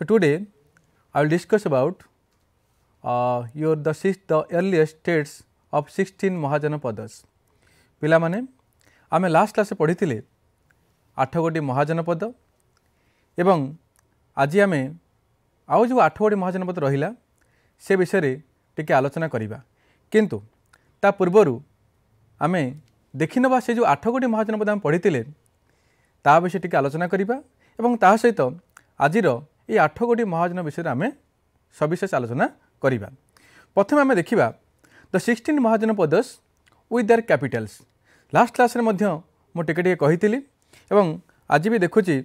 So, today I will discuss about uh, your the six the earliest states of 16 মহাজনপদস ପିଲାମାନେ ଆମେ last କ୍ଲାସ୍ରେ ପଢ଼ିଥିଲେ ଆଠ ଗୋଟି ମହାଜନପଦ ଏବଂ ଆଜି ଆମେ ଆଉ ଯେଉଁ ଆଠ ଗୋଟି ମହାଜନପଦ ରହିଲା ସେ ବିଷୟରେ ଟିକେ ଆଲୋଚନା କରିବା କିନ୍ତୁ ତା ପୂର୍ବରୁ ଆମେ ଦେଖିନେବା ସେ ଯେଉଁ ଆଠ ଗୋଟି ମହାଜନପଦ ଆମେ ପଢ଼ିଥିଲେ ତା ବିଷୟରେ ଟିକେ ଆଲୋଚନା କରିବା ଏବଂ ତାହା ସହିତ ଆଜିର এই আঠ গোটি মহাজন বিষয়ে আমি সবিশেষ আলোচনা করা প্রথমে আমি দেখা the sixteen Mahajanapadas with their capitals last ক্লাসে মু টিকে টিকে কহিলি এবং আজ বি দেখুছি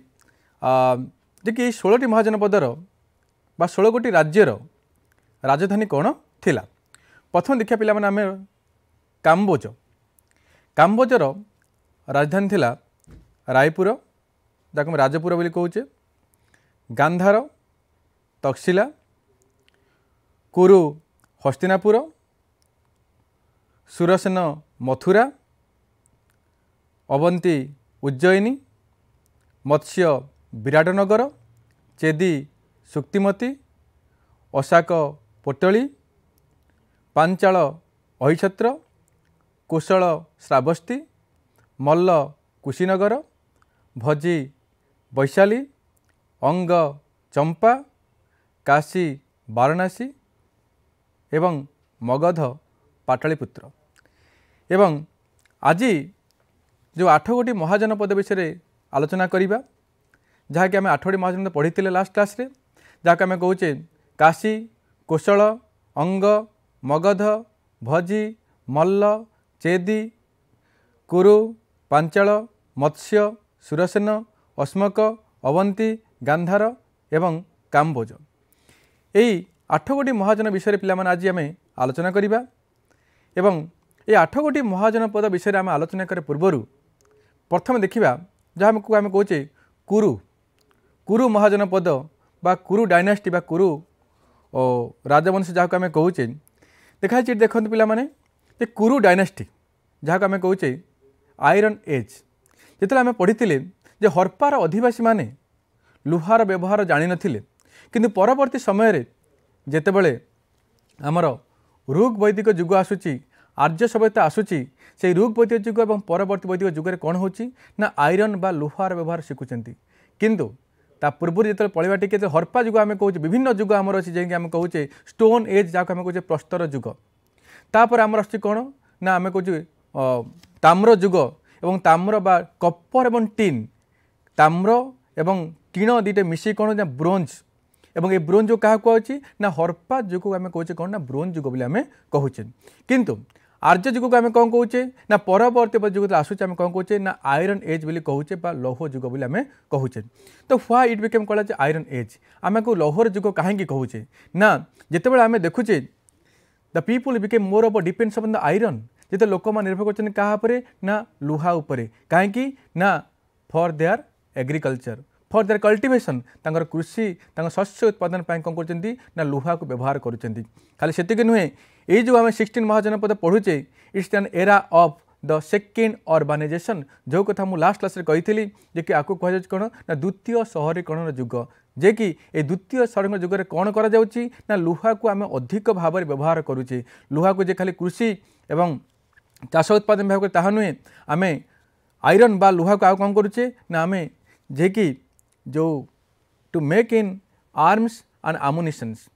যে কি এই ষোলটি মহাজন পদর বা ষোল গোটি রাজ্যর রাজধানী কোণ লা প্রথম দেখা পিলা মানে আমি কাম্বোজ কাম্বোজর রাজধানী লা রায়পুর যাকে রাজপুর বলে কৌচে ଗାନ୍ଧାର ତକ୍ସିଲା କୁରୁ ହସ୍ତିନାପୁର ସୁରସେନ ମଥୁରା ଅବନ୍ତୀ ଉଜ୍ଜୟିନୀ ମତ୍ସ୍ୟ ବିରାଟନଗର ଚେଦି ଶୁକ୍ତିମତୀ ଅଶାକ ପୋଟଳୀ ପାଞ୍ଚାଳ ଅହିଛତ୍ର କୁଶଳ ଶ୍ରାବସ୍ତୀ ମଲ୍ଲ କୁଶିନଗର ଭଜି ବୈଶାଳୀ ଅଙ୍ଗ ଚମ୍ପା କାଶୀ ବାରଣାସୀ ଏବଂ ମଗଧ ପାଟଳୀପୁତ୍ର ଏବଂ ଆଜି ଯେଉଁ ଆଠଗୋଟି ମହାଜନପଦ ବିଷୟରେ ଆଲୋଚନା କରିବା ଯାହାକି ଆମେ ଆଠଗୋଟି ମହାଜନପଦ ପଢ଼ିଥିଲେ ଲାଷ୍ଟ କ୍ଲାସ୍ରେ ଯାହାକୁ ଆମେ କହୁଛେ କାଶୀ କୋଶଳ ଅଙ୍ଗ ମଗଧ ଭଜି ମଲ୍ଲ ଚେଦି କୁରୁ ପାଞ୍ଚାଳ ମତ୍ସ୍ୟ ସୁରସେନ ଅସ୍ମକ ଅବନ୍ତୀ গান্ধার এবং কাম্বোজ এই আঠ গোটি মহাজন বিষয়ে পিলামানে আজ আমি আলোচনা করা এবং এই আঠ গোটি মহাজন পদ বিষয়ে আমি আলোচনা করা পূর্বর প্রথমে দেখা যা আমি আমি কৌছে কুরু কুরু মহাজন পদ বা কুরু ডাইনাস্টি বা কুরু ও রাজবংশ যা আমি কৌছে দেখা যাচ্ছে দেখুন পিলামানে যে কুরু ডাইনাস্টি যা আমি কৌছে আইরন এজ যেতে আমি পড়ি যে হরপার অধিবাসী মানে ଲୁହାର ବ୍ୟବହାର ଜାଣିନଥିଲେ କିନ୍ତୁ ପରବର୍ତ୍ତୀ ସମୟରେ ଯେତେବେଳେ ଆମର ଋଗ୍ ବୈଦିକ ଯୁଗ ଆସୁଛି ଆର୍ଯ୍ୟ ସଭ୍ୟତା ଆସୁଛି সেই ଋগ বৈদিক যুগ এবং পরবর্তী বৈদিক যুগের কোণ হচ্ছে না আইরন বা লুহার ব্যবহার শিখুছেন কিন্তু তা পূর্বর যেত পড়া টিকি হরপা যুগ আমি কৌছে বিভিন্ন যুগ আমার অছি যে আমি কৌছে স্টোন এজ যাকে আমি কৌছে প্রস্তর যুগ তাপরে আমার আসছে কোণ না আমি কৌছে তাম্র যুগ এবং তাম্র বা কপর এবং টিন তাম্র এবং ଟିଣ ଦୁଇଟା ମିଶିକି କ'ଣ ନା ବ୍ରୋଞ୍ଜ এবং এই ব্রোঞ্জ যুগ কাহা কুহাচ্ছে না হরপ্পা যুগকে আমি কৌছে কোণ না ব্রোঞ্জ যুগ বলে আমি কুচে কিন্তু আর্য যুগকে আমি কম কৌছে না পরবর্তী যুগ আসুছে আমি কম কৌছে না আইরন এজ বলে কৌছে বা লৌহ যুগ বলে আমি কৌছে তো what it became call iron age আমি লৌহর যুগ কাহি কৌছে না যেতবে আমি দেখুছে the people became more of depends on the iron যেতে লোক নির্ভর করছেন কাহা উপরে না লুহা উপরে কাহি না ফর দেয়ার এগ্রিকলচর ফর দেয়ার কল্টিভেসন তাঁর কৃষি তাঁর শস্য উৎপাদন কম করছেন না লুহাকে ব্যবহার করছেন খালি সেতিকি নুহে এই যে আমি সিক্সটিন মহাজনপদ পড়ুছে it's an era of the second urbanisation जो कथा मुझे लास्ट क्लास कही जे कि आपको कह कौन ना द्वितीय सहरीकरण युग जे कि ए द्वितीय सहरीकरण युग में कौन करा लुहा को आम अधिक भाव में व्यवहार करुचे लुहा को जे खाली कृषि एवं चाष उत्पादन विभाग ता नुहे आम आईरन बा लुहा को आउ कौन करुचे ना आम जे कि जो to make in arms and ammunitions,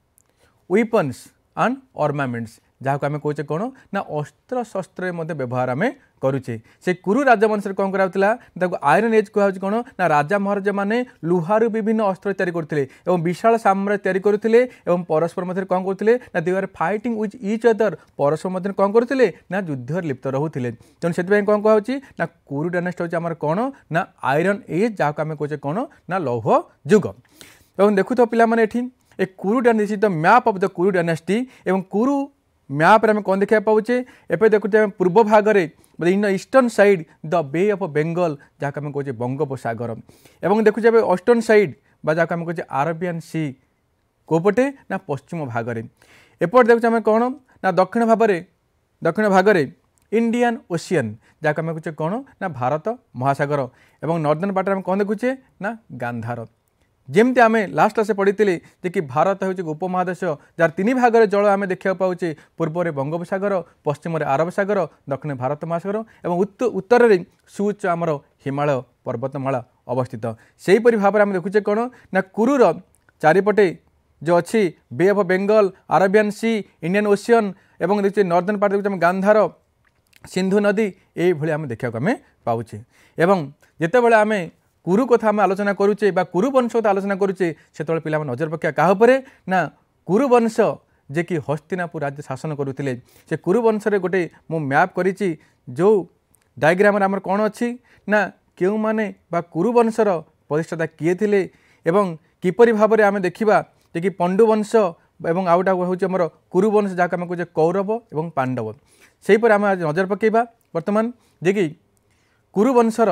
weapons and ornaments, ଯାହାକୁ ଆମେ କହୁଛେ କ'ଣ ନା ଅସ୍ତ୍ରଶସ୍ତ୍ରରେ ମଧ୍ୟ ବ୍ୟବହାର ଆମେ କରୁଛେ ସେ କୁରୁ ରାଜବଂଶରେ କ'ଣ କରାଯାଉଥିଲା ତାକୁ ଆଇରନ୍ ଏଜ୍ କୁହାଯାଉଛି କ'ଣ ନା ରାଜା ମହାରାଜାମାନେ ଲୁହାରୁ ବିଭିନ୍ନ ଅସ୍ତ୍ର ତିଆରି କରୁଥିଲେ ଏବଂ ବିଶାଳ ସାମ୍ରାଜ୍ୟ ତିଆରି କରୁଥିଲେ ଏବଂ ପରସ୍ପର ମଧ୍ୟରେ କ'ଣ କରୁଥିଲେ ନା they are fighting with each other ପରସ୍ପର ମଧ୍ୟରେ କ'ଣ କରୁଥିଲେ ନା ଯୁଦ୍ଧରେ ଲିପ୍ତ ରହୁଥିଲେ ତେଣୁ ସେଥିପାଇଁ କ'ଣ କୁହାଯାଉଛି ନା କୁରୁ ଡାଇନାଷ୍ଟି ହେଉଛି ଆମର କ'ଣ ନା ଆଇରନ୍ ଏଜ୍ ଯାହାକୁ ଆମେ କହୁଛେ କ'ଣ ନା ଲୌହ ଯୁଗ এবং দেখুথাও পিলামানে এটি a Kuru dynasty the map of the Kuru dynasty এবং কুরু ম্যাপরে আমি কম দেখা পাওছে এবে দেখুছে আমি পূর্ব ভাগরে but in the eastern side the bay of bengal যাকে আমি কৌছে বঙ্গোপসাগর এবং দেখুছে এবার ওয়েস্টর্ন সাইড বা যাকে আমি কৌছে আরবিয়ান সি কোপটে না পশ্চিম ভাগরে এপট দেখুছে আমি কোণ না দক্ষিণ ভাবরে দক্ষিণ ভাগরে ইন্ডিয়ান ওসিয়ান যাকে আমি কৌছে কোণ না ভারত মহাসাগর এবং নর্দর্ন পার্টে আমি কোণ দেখুছে না গান্ধার ଯେମିତି ଆମେ ଲାଷ୍ଟ ଆସେ ପଢ଼ିଥିଲେ ଯେ କି ଭାରତ ହେଉଛି ଉପମହାଦେଶ ଯାହାର ତିନି ଭାଗରେ ଜଳ ଆମେ ଦେଖିବାକୁ ପାଉଛେ ପୂର୍ବରେ ବଙ୍ଗୋପସାଗର ପଶ୍ଚିମରେ ଆରବ ସାଗର ଦକ୍ଷିଣ ଭାରତ ମହାସାଗର ଏବଂ ଉତ୍ତରରେ ସୁଉଚ୍ଚ ଆମର ହିମାଳୟ ପର୍ବତମାଳା ଅବସ୍ଥିତ ସେହିପରି ଭାବରେ ଆମେ ଦେଖୁଛେ କ'ଣ ନା କୁରୁର ଚାରିପଟେ ଯେଉଁ ଅଛି Bay of Bengal Arabian Sea Indian Ocean ଏବଂ ଦେଖୁଛେ ନର୍ଦର୍ନ ପାର୍ଟ ଦେଖୁଛେ ଆମେ ଗାନ୍ଧାର ସିନ୍ଧୁ ନଦୀ ଏଇଭଳି ଆମେ ଦେଖିବାକୁ ଆମେ ପାଉଛେ ଏବଂ ଯେତେବେଳେ ଆମେ କୁରୁ କଥା ଆମେ ଆଲୋଚନା କରୁଛେ ବା କୁରୁ ବଂଶ କଥା ଆଲୋଚନା କରୁଛେ ସେତେବେଳେ ପିଲାମାନେ ନଜର ପକାଇବା କାହା ଉପରେ ନା କୁରୁବଂଶ ଯେ କି ହସ୍ତିନାପୁର ରାଜ୍ୟ ଶାସନ କରୁଥିଲେ ସେ କୁରୁବଂଶରେ ଗୋଟେ ମୁଁ ମ୍ୟାପ୍ କରିଛି ଯେଉଁ ଡାଇଗ୍ରାମରେ ଆମର କ'ଣ ଅଛି ନା କେଉଁମାନେ ବା କୁରୁବଂଶର ପ୍ରତିଷ୍ଠାତା କିଏ ଥିଲେ ଏବଂ କିପରି ଭାବରେ ଆମେ ଦେଖିବା ଯେ କି ପଣ୍ଡୁବଂଶ ଏବଂ ଆଉ ଗୋଟେ ହେଉଛି ଆମର କୁରୁବଂଶ ଯାହାକୁ ଆମେ କହୁଛେ କୌରବ ଏବଂ ପାଣ୍ଡବ ସେହିପରି ଆମେ ଆଜି ନଜର ପକାଇବା ବର୍ତ୍ତମାନ ଯେ କି କୁରୁବଂଶର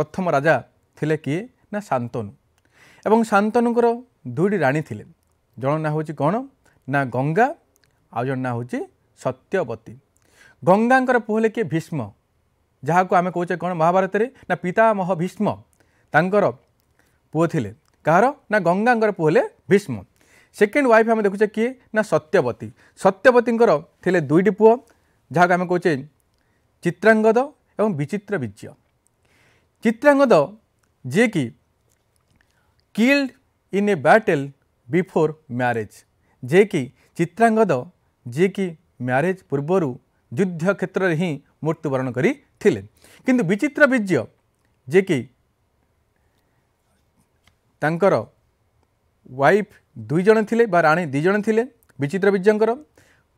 ପ୍ରଥମ ରାଜା ଥିଲେ କିଏ ନା ଶାନ୍ତନୁ ଏବଂ ଶାନ୍ତନୁଙ୍କର ଦୁଇଟି ରାଣୀ ଥିଲେ ଜଣ ନାଁ ହେଉଛି କ'ଣ ନା ଗଙ୍ଗା ଆଉ ଜଣ ନାଁ ହେଉଛି ସତ୍ୟବତୀ ଗଙ୍ଗାଙ୍କର ପୁଅ ହେଲେ କିଏ ଭୀଷ୍ମ ଯାହାକୁ ଆମେ କହୁଛେ କ'ଣ ମହାଭାରତରେ ନା ପିତାମହ ଭୀଷ୍ମ ତାଙ୍କର ପୁଅ ଥିଲେ କାହାର ନା ଗଙ୍ଗାଙ୍କର ପୁଅ ହେଲେ ଭୀଷ୍ମ ସେକେଣ୍ଡ ୱାଇଫ୍ ଆମେ ଦେଖୁଛେ କିଏ ନା ସତ୍ୟବତୀ ସତ୍ୟବତୀଙ୍କର ଥିଲେ ଦୁଇଟି ପୁଅ ଯାହାକୁ ଆମେ କହୁଛେ ଚିତ୍ରାଙ୍ଗଦ ଏବଂ ବିଚିତ୍ର ବୀର୍ଯ୍ୟ ଚିତ୍ରାଙ୍ଗଦ જે killed in a battle before marriage ଯେ କି ଚିତ୍ରାଙ୍ଗଦ ଯିଏକି ମ୍ୟାରେଜ୍ ପୂର୍ବରୁ ଯୁଦ୍ଧ କ୍ଷେତ୍ରରେ ହିଁ ମୃତ୍ୟୁବରଣ କରିଥିଲେ କିନ୍ତୁ ବିଚିତ୍ର ବୀର୍ଯ୍ୟ ଯିଏକି ତାଙ୍କର ୱାଇଫ୍ ଦୁଇ ଜଣ ଥିଲେ ବା ରାଣୀ ଦୁଇ ଜଣ ଥିଲେ ବିଚିତ୍ର ବୀର୍ଯ୍ୟଙ୍କର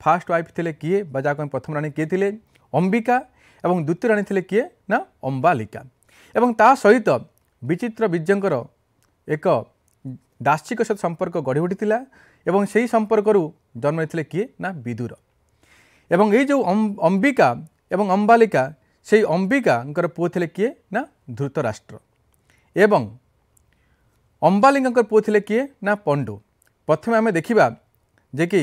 ଫାର୍ଷ୍ଟ ୱାଇଫ୍ ଥିଲେ କିଏ ବା ଯାହାକୁ ଆମେ ପ୍ରଥମ ରାଣୀ କିଏ ଥିଲେ ଅମ୍ବିକା ଏବଂ ଦ୍ୱିତୀୟ ରାଣୀ ଥିଲେ କିଏ ନା ଅମ୍ବାଲିକା ଏବଂ ତା ସହିତ ବିଚିତ୍ର ବିଜୟଙ୍କର ଏକ ଦାର୍ଶିକ ସହିତ ସମ୍ପର୍କ ଗଢ଼ି ଉଠିଥିଲା ଏବଂ ସେହି ସମ୍ପର୍କରୁ ଜନ୍ମ ନେଇଥିଲେ କିଏ ନା ବିଦୁର ଏବଂ ଏଇ ଯେଉଁ ଅମ୍ବିକା ଏବଂ ଅମ୍ବାଲିକା সেই অম্বিকাঙ্কর পুয় লে কি না ধৃতরাষ্ট্র এবং অম্বালিঙ্কর পুয় লে কি না পণ্ডু প্রথমে আমি দেখিবা যে কি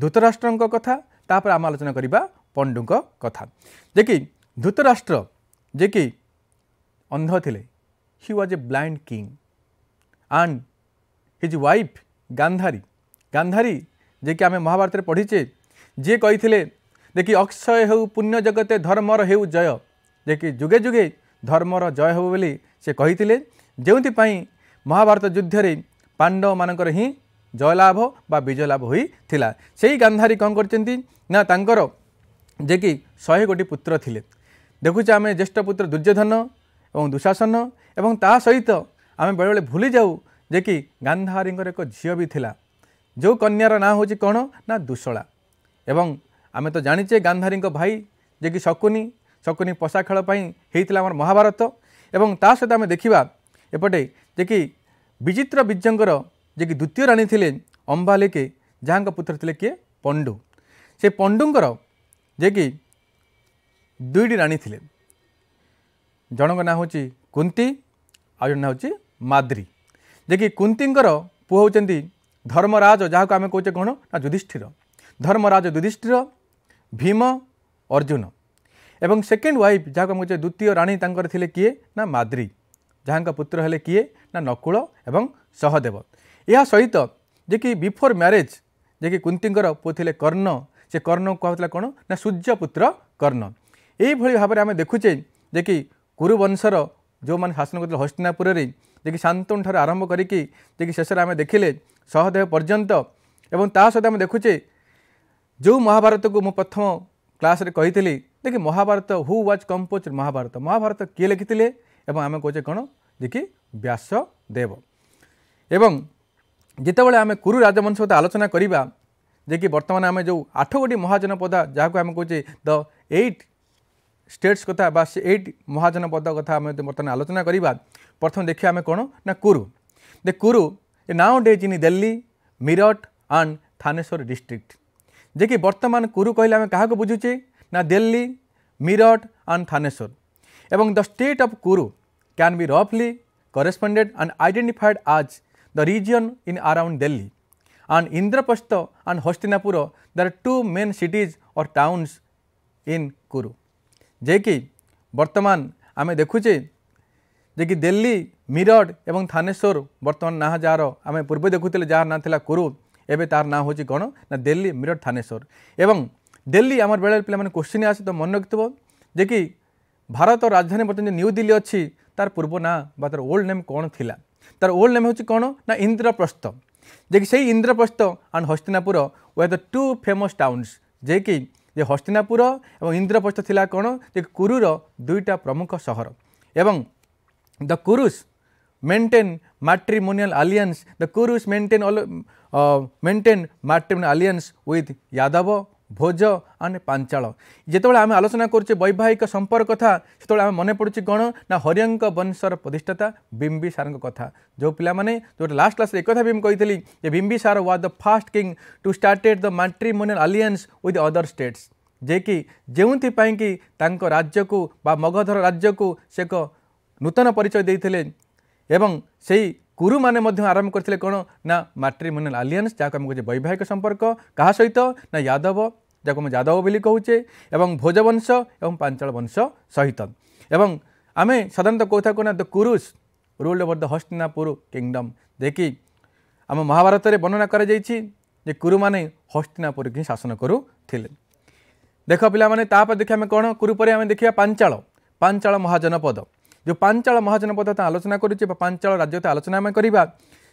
ধৃতরাষ্ট্র কথা তাপরে আমি আলোচনা করা পণ্ডুঙ্ কথা যে কি ধৃতরাষ্ট্র যে কি অন্ধ লে he was a blind king and his wife Gandhari. Gandhari যে কি আমি মহাভারতের পড়িছে যে কইলে দেখি অক্ষয় হেউ পুণ্য জগতে ধর্মর হেউ জয় যে কি যুগে যুগে ধর্মর জয় হব বলে সে কইলে যেপাই মহাভারত যুদ্ধরে পাণ্ডব মানকর হি জয়লাভ বা বিজয়লাভ হয়েছিল সেই গান্ধারী কম করছেন না তাঁকর যে কি শহে গোটি পুত্র লে দেখুছে আমি জ্যেষ্ঠ পুত্র দুর্যোধন ଏବଂ ଦୁଶାସନ ଏବଂ ତା ସହିତ ଆମେ ବେଳେବେଳେ ଭୁଲିଯାଉ ଯେ କି ଗାନ୍ଧାରୀଙ୍କର ଏକ ଝିଅ ବି ଥିଲା ଯେଉଁ କନ୍ୟାର ନାଁ ହେଉଛି କ'ଣ ନା ଦୁଶଳା ଏବଂ ଆମେ ତ ଜାଣିଛେ ଗାନ୍ଧାରୀଙ୍କ ଭାଇ ଯେ କି ଶକୁନି ଶକୁନି ପଶା ଖେଳ ପାଇଁ ହେଇଥିଲା ଆମର ମହାଭାରତ ଏବଂ ତା ସହିତ ଆମେ ଦେଖିବା ଏପଟେ ଯେ କି ବିଚିତ୍ର ବୀର୍ଯ୍ୟଙ୍କର ଯେ କି ଦ୍ୱିତୀୟ ରାଣୀ ଥିଲେ ଅମ୍ବାଲିକେ ଯାହାଙ୍କ ପୁତ୍ର ଥିଲେ କିଏ ପଣ୍ଡୁ ସେ ପଣ୍ଡୁଙ୍କର ଯେ କି ଦୁଇଟି ରାଣୀ ଥିଲେ ଜଣଙ୍କ ନାଁ ହେଉଛି କୁନ୍ତି ଆଉ ଜଣେ ନାଁ ହେଉଛି ମାଦ୍ରି ଯିଏକି କୁନ୍ତିଙ୍କର ପୁଅ ହେଉଛନ୍ତି ଧର୍ମରାଜ ଯାହାକୁ ଆମେ କହୁଛେ କ'ଣ ନା ଯୁଧିଷ୍ଠିର ଧର୍ମରାଜ ଯୁଧିଷ୍ଠିର ଭୀମ ଅର୍ଜୁନ ଏବଂ ସେକେଣ୍ଡ ୱାଇଫ୍ ଯାହାକୁ ଆମେ କହୁଛେ ଦ୍ୱିତୀୟ ରାଣୀ ତାଙ୍କର ଥିଲେ କିଏ ନା ମାଦ୍ରୀ ଯାହାଙ୍କ ପୁତ୍ର ହେଲେ କିଏ ନା ନକୁଳ ଏବଂ ସହଦେବ ଏହା ସହିତ ଯିଏକି ବିଫୋର୍ ମ୍ୟାରେଜ୍ ଯିଏକି କୁନ୍ତିଙ୍କର ପୁଅ ଥିଲେ କର୍ଣ୍ଣ ସେ କର୍ଣ୍ଣକୁ କୁହାହେଉଥିଲା କ'ଣ ନା ସୂର୍ଯ୍ୟପୁତ୍ର କର୍ଣ୍ଣ ଏହିଭଳି ଭାବରେ ଆମେ ଦେଖୁଛେ ଯେ କି କୁରୁବଂଶର ଯେଉଁମାନେ ଶାସନ କରୁଥିଲେ ହସ୍ତିନାପୁରରେ ଯିଏକି ଶାନ୍ତନୁଠାରୁ ଆରମ୍ଭ କରିକି ଯିଏକି ଶେଷରେ ଆମେ ଦେଖିଲେ ସହଦେବ ପର୍ଯ୍ୟନ୍ତ ଏବଂ ତା ସହିତ ଆମେ ଦେଖୁଛେ ଯେଉଁ ମହାଭାରତକୁ ମୁଁ ପ୍ରଥମ କ୍ଲାସ୍ରେ କହିଥିଲି ଦେଖି Mahabharata who was compose Mahabharata Mahabharata କିଏ ଲେଖିଥିଲେ ଏବଂ ଆମେ କହୁଛେ କ'ଣ ଯିଏକି ବ୍ୟାସଦେବ ଏବଂ ଯେତେବେଳେ ଆମେ କୁରୁ ରାଜବଂଶ କଥା ଆଲୋଚନା କରିବା ଯିଏକି ବର୍ତ୍ତମାନ ଆମେ ଯେଉଁ ଆଠ ଗୋଟି ମହାଜନପଦା ଯାହାକୁ ଆମେ କହୁଛେ ଦ ଏଇଟ୍ ଷ୍ଟେଟ୍ସ କଥା ବା ସେ ଏଇଟ୍ ମହାଜନପଦ କଥା ଆମେ ଯଦି ବର୍ତ୍ତମାନ ଆଲୋଚନା କରିବା ପ୍ରଥମେ ଦେଖିବା ଆମେ କ'ଣ ନା Kuru the Kuru nowadays in Delhi Meerut and Thaneshwar district ଯେ କି ବର୍ତ୍ତମାନ କୁରୁ କହିଲେ ଆମେ କାହାକୁ ବୁଝୁଛେ ନା ଦିଲ୍ଲୀ ମିରଟ ଆଣ୍ଡ ଥାନେଶ୍ୱର ଏବଂ the state of Kuru can be ରଫ୍ଲି corresponded and identified as the region in around Delhi and Indraprastha and Hastinapura, there are two main cities or towns in Kuru. যে কি বর্তমান আমি দেখুছে যে কি দিল্লি মিরট এবং থানেশ্বর বর্তমান না যার আমি পূর্বে দেখুলে যার না লা কুরু এবে তার না হচ্ছে কোণ না দিল্লি মিরট থানেশ্বর এবং দিল্লি আমার বেড়ে পিলা মানে কোশ্চিন আসে তো মনে রাখিথব যে কি ভারত রাজধানী বর্তমান যে নিউ দিল্লি অছি তার পূর্ব না বা তার ওল্ড নেম কোণ লা তার ওল্ড নেম হচ্ছে কোণ না ইন্দ্রপ্রস্থ যে কি সেই Indraprastha and Hastinapur were the two famous towns যে কি ଯେ ହସ୍ତିନାପୁର ଏବଂ ଇନ୍ଦ୍ରପ୍ରସ୍ଥ ଥିଲା କ'ଣ ଯେ କୁରୁର ଦୁଇଟା ପ୍ରମୁଖ ସହର ଏବଂ the Kurus maintain matrimonial alliance the Kurus maintain maintain matrimonial alliance with Yadav Bhoj and Panchal যেতবে আমি আলোচনা করছে বৈবাহিক সম্পর্ক কথা সেতবে আমি মনে পড়ছে কোণ না হরিয়ঙ্ক বংশর প্রতিষ্ঠাতা বিম্বিসার কথা যে পিলামানে যেটা লাস্ট ক্লাসে একথা বি কইলি যে Bimbisara was the first king to started the matrimonial alliance with other states যে কি যেপাই কি তাঙ্ক রাজ্যকু বা মগধর রাজ্যকু সে এক নূতন পরিচয় দিয়ে এবং সেই କୁରୁମାନେ ମଧ୍ୟ ଆରମ୍ଭ କରିଥିଲେ କ'ଣ ନା ମାଟ୍ରିମୋନିଆଲ ଆଲିଆନ୍ସ ଯାହାକୁ ଆମେ କହୁଛେ ବୈବାହିକ ସମ୍ପର୍କ କାହା ସହିତ ନା ୟାଦବ ଯାହାକୁ ଆମେ ଯାଦବ ବୋଲି କହୁଛେ ଏବଂ ଭୋଜବଂଶ ଏବଂ ପାଞ୍ଚଳ ବଂଶ ସହିତ ଏବଂ ଆମେ ସାଧାରଣତଃ କହୁଥାଉ କ'ଣ the Kurus ruled over the Hastinapur kingdom ଯେକି ଆମ ମହାଭାରତରେ ବର୍ଣ୍ଣନା କରାଯାଇଛି ଯେ କୁରୁମାନେ ହସ୍ତିନାପୁରକୁ ହିଁ ଶାସନ କରୁଥିଲେ ଦେଖ ପିଲାମାନେ ତାପରେ ଦେଖିବା ଆମେ କ'ଣ କୁରୁ ପରେ ଆମେ ଦେଖିବା ପାଞ୍ଚାଳ ପାଞ୍ଚାଳ ମହାଜନପଦ ଯେଉଁ ପାଞ୍ଚାଳ ମହାଜନପଦ ଆଲୋଚନା କରୁଛି ବା ପାଞ୍ଚାଳ ରାଜ୍ୟତା ଆଲୋଚନା ଆମେ କରିବା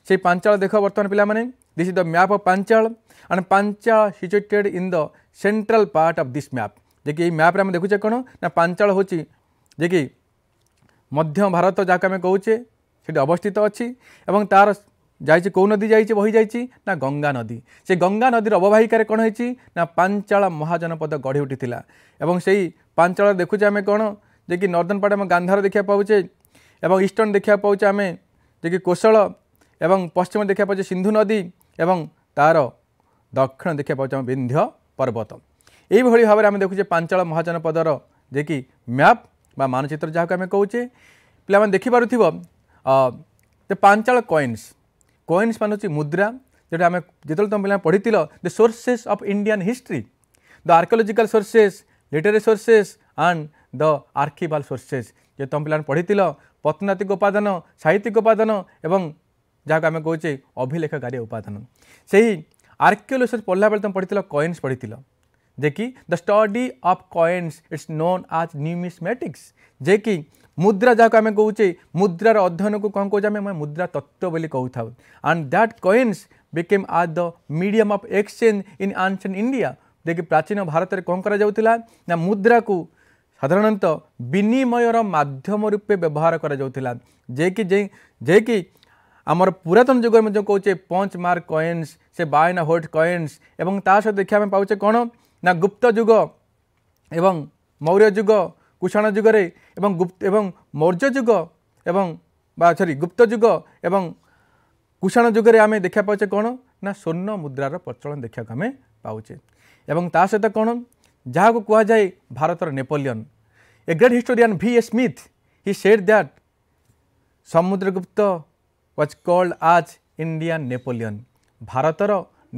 ସେଇ ପାଞ୍ଚାଳ ଦେଖ ବର୍ତ୍ତମାନ ପିଲାମାନେ this is the map of Panchala and Panchala situated in the central part of this map ଯେ କି ଏଇ ମ୍ୟାପ୍ରେ ଆମେ ଦେଖୁଛେ କ'ଣ ନା ପାଞ୍ଚାଳ ହେଉଛି ଯେ କି ମଧ୍ୟ ଭାରତ ଯାହାକୁ ଆମେ କହୁଛେ সেটি অবস্থিত অছি এবং তার যাইছে কেউ নদী যাইছে বহি যাইছি না গঙ্গা নদী সে গঙ্গা নদীর অববাহিকার কোণ হয়েছি না পাঞ্চাল মহাজনপদ গড়ি উঠি এবং সেই পাঞ্চাল দেখুছে আমি কোণ যেকি নর্দন পার্ট আমি গান্ধার দেখা পাওছে এবং ইষ্টর্ন দেখা পাওছে আমি যেকি কোশল এবং পশ্চিম দেখা পাওছে সিন্ধু নদী এবং তার দক্ষিণ দেখা পাওছে আমি বিন্ধ্য পর্বত এইভাবে ভাবে আমি দেখুছে পাঞ্চাল মহাজনপদর যেকি ম্যাপ বা মানচিত্র যাকে আমি কৌছে ପିଲାମାନେ ଦେଖିପାରୁଥିବ ଦ ପାଞ୍ଚାଳ କଏନ୍ସ କଏନ୍ସ ମାନେ ହେଉଛି ମୁଦ୍ରା ଯେଉଁଟା ଆମେ ଯେତେବେଳେ ତୁମେ ପିଲାମାନେ ପଢ଼ିଥିଲ the sources of Indian history the archaeological sources literary sources and the archival sources जो तुम पे पढ़ी पत्नातिक उपादान साहित्यिक उपादान एवं जहाँ आम कहे अभिलेखकारी उपादान से ही आर्किओलोस पढ़ला बेल तुम पढ़ी कॉइन्स पढ़ी जे कि the study of coins it's known as numismatics जे कि मुद्रा जहाँ आम कहे मुद्रार अध्ययन को कौन कौन आम मुद्रा तत्व बोली कहू था and that coins became as the medium of exchange in ancient India जे कि प्राचीन भारत में कौन करा मुद्रा को ସାଧାରଣତଃ ବିନିମୟର ମାଧ୍ୟମ ରୂପେ ବ୍ୟବହାର କରାଯାଉଥିଲା ଯିଏକି ଯେ ଯିଏକି ଆମର ପୁରାତନ ଯୁଗରେ ମଧ୍ୟ କହୁଛେ ପଞ୍ଚ ମାର୍କ କଏନ୍ସ ସେ ବାଏନ ହୋଟ୍ କଏନ୍ସ ଏବଂ ତା ସହିତ ଦେଖିବା ପାଇଁ ପାଉଛେ କ'ଣ ନା ଗୁପ୍ତ ଯୁଗ ଏବଂ ମୌର୍ଯ୍ୟ ଯୁଗ କୁଷାଣ ଯୁଗରେ ଏବଂ ଗୁପ୍ତ ଏବଂ ମୌର୍ଯ୍ୟ ଯୁଗ ଏବଂ ବା ସରି ଗୁପ୍ତ ଯୁଗ ଏବଂ କୁଷାଣ ଯୁଗରେ ଆମେ ଦେଖିବା ପାଉଛେ କ'ଣ ନା ସ୍ୱର୍ଣ୍ଣ ମୁଦ୍ରାର ପ୍ରଚଳନ ଦେଖିବାକୁ ଆମେ ପାଉଛେ ଏବଂ ତା ସହିତ କ'ଣ ଯାହାକୁ କୁହାଯାଏ ଭାରତର Napoleon a great historian V A Smith he said that Samudragupta was called as Indian Napoleon ଭାରତର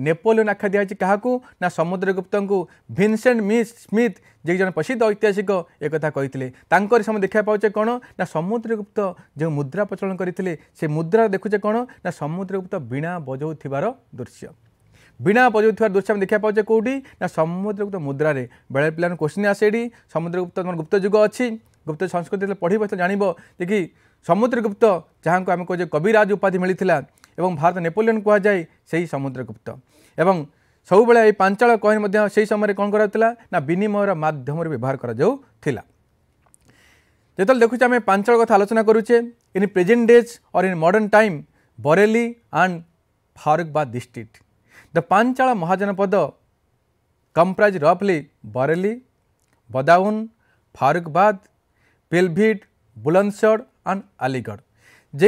ନେପୋଲିୟନ୍ ଆଖ୍ୟା ଦିଆଯାଇଛି କାହାକୁ ନା ସମୁଦ୍ରଗୁପ୍ତଙ୍କୁ ଭିନ୍ସେଣ୍ଟ ମିସ୍ ସ୍ମିଥ୍ ଯେ ଜଣେ ପ୍ରସିଦ୍ଧ ଐତିହାସିକ ଏକଥା କହିଥିଲେ ତାଙ୍କର ସମୟ ଦେଖିବାକୁ ପାଉଛେ କ'ଣ ନା ସମୁଦ୍ରଗୁପ୍ତ ଯେଉଁ ମୁଦ୍ରା ପ୍ରଚଳନ କରିଥିଲେ ସେ ମୁଦ୍ରା ଦେଖୁଛେ କ'ଣ ନା ସମୁଦ୍ରଗୁପ୍ତ ବିଣା ବଜାଉଥିବାର ଦୃଶ୍ୟ ବିଣା ବଜାଉଥିବାର ଦୃଶ୍ୟ ଆମେ ଦେଖିବାକୁ ପାଉଛେ କେଉଁଠି ନା ସମୁଦ୍ରଗୁପ୍ତ ମୁଦ୍ରାରେ ବେଳେ ପିଲାମାନେ କୋଶ୍ଚିନ୍ ଆସେ ଏଠି ସମୁଦ୍ରଗୁପ୍ତ ଆମର ଗୁପ୍ତ ଯୁଗ ଅଛି ଗୁପ୍ତ ସଂସ୍କୃତି ଯେତେବେଳେ ପଢ଼ିବ ତ ଜାଣିବ ଯେ କି ସମୁଦ୍ରଗୁପ୍ତ ଯାହାଙ୍କୁ ଆମେ କହୁଛେ କବିରାଜ ଉପାଧି ମିଳିଥିଲା ଏବଂ ଭାରତ ନେପୋଲିୟନ୍ କୁହାଯାଏ ସେହି ସମୁଦ୍ରଗୁପ୍ତ ଏବଂ ସବୁବେଳେ ଏହି ପାଞ୍ଚଳ କଏନ୍ ମଧ୍ୟ ସେହି ସମୟରେ କ'ଣ କରାଯାଉଥିଲା ନା ବିନିମୟର ମାଧ୍ୟମରେ ବ୍ୟବହାର କରାଯାଉଥିଲା ଯେତେବେଳେ ଦେଖୁଛେ ଆମେ ପାଞ୍ଚଳ କଥା ଆଲୋଚନା କରୁଛେ in present days or in modern time Bareilly and Farrukhabad district The Panchala Mahajanapada comprised roughly Bareilly, Badaun, Farrukhbad, Pilbhit, Bulandshahr and Aligarh. যে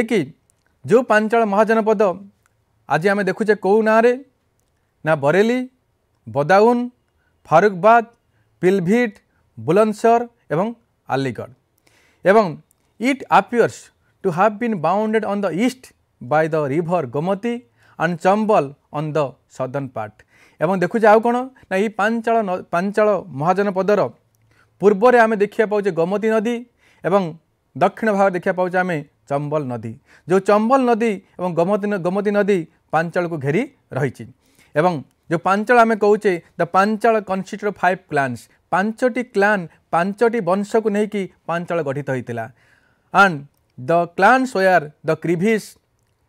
ଯେଉଁ ପାଞ୍ଚାଳ পাঞ্চাল মহাজনপদ আজ আমি দেখুছে কেউ নাঁরে না বরেলি বদাউন ফারুকবাদ পিলভিট বুলন্দসর এবং আলিগড় এবং it appears to have been bounded on the east by the river Gomti and Chambal on the southern part. এবং দেখুছে ଆଉ କ'ଣ ନା ଏଇ ପାଞ୍ଚଳ ପାଞ୍ଚଳ ମହାଜନପଦର ପୂର୍ବରେ ଆମେ ଦେଖିବା ପାଉଛେ ଗୋମତୀ ନଦୀ ଏବଂ ଦକ୍ଷିଣ ଭାଗରେ ଦେଖିବା ପାଉଛେ ଆମେ ଚମ୍ବଲ ନଦୀ ଯେଉଁ ଚମ୍ବଲ ନଦୀ ଏବଂ ଗୋମତୀ ଗୋମତୀ ନଦୀ ପାଞ୍ଚଳକୁ ଘେରି ରହିଛି ଏବଂ ଯେଉଁ ପାଞ୍ଚଳ ଆମେ କହୁଛେ ଦ ପାଞ୍ଚଳ କନଷ୍ଟିଟ୍ୟୁଟ୍ ଫାଇଭ୍ କ୍ଲାନ୍ସ ପାଞ୍ଚଟି କ୍ଲାନ୍ ପାଞ୍ଚଟି ବଂଶକୁ ନେଇକି ପାଞ୍ଚଳ ଗଠିତ ହୋଇଥିଲା and the clans were the Krivis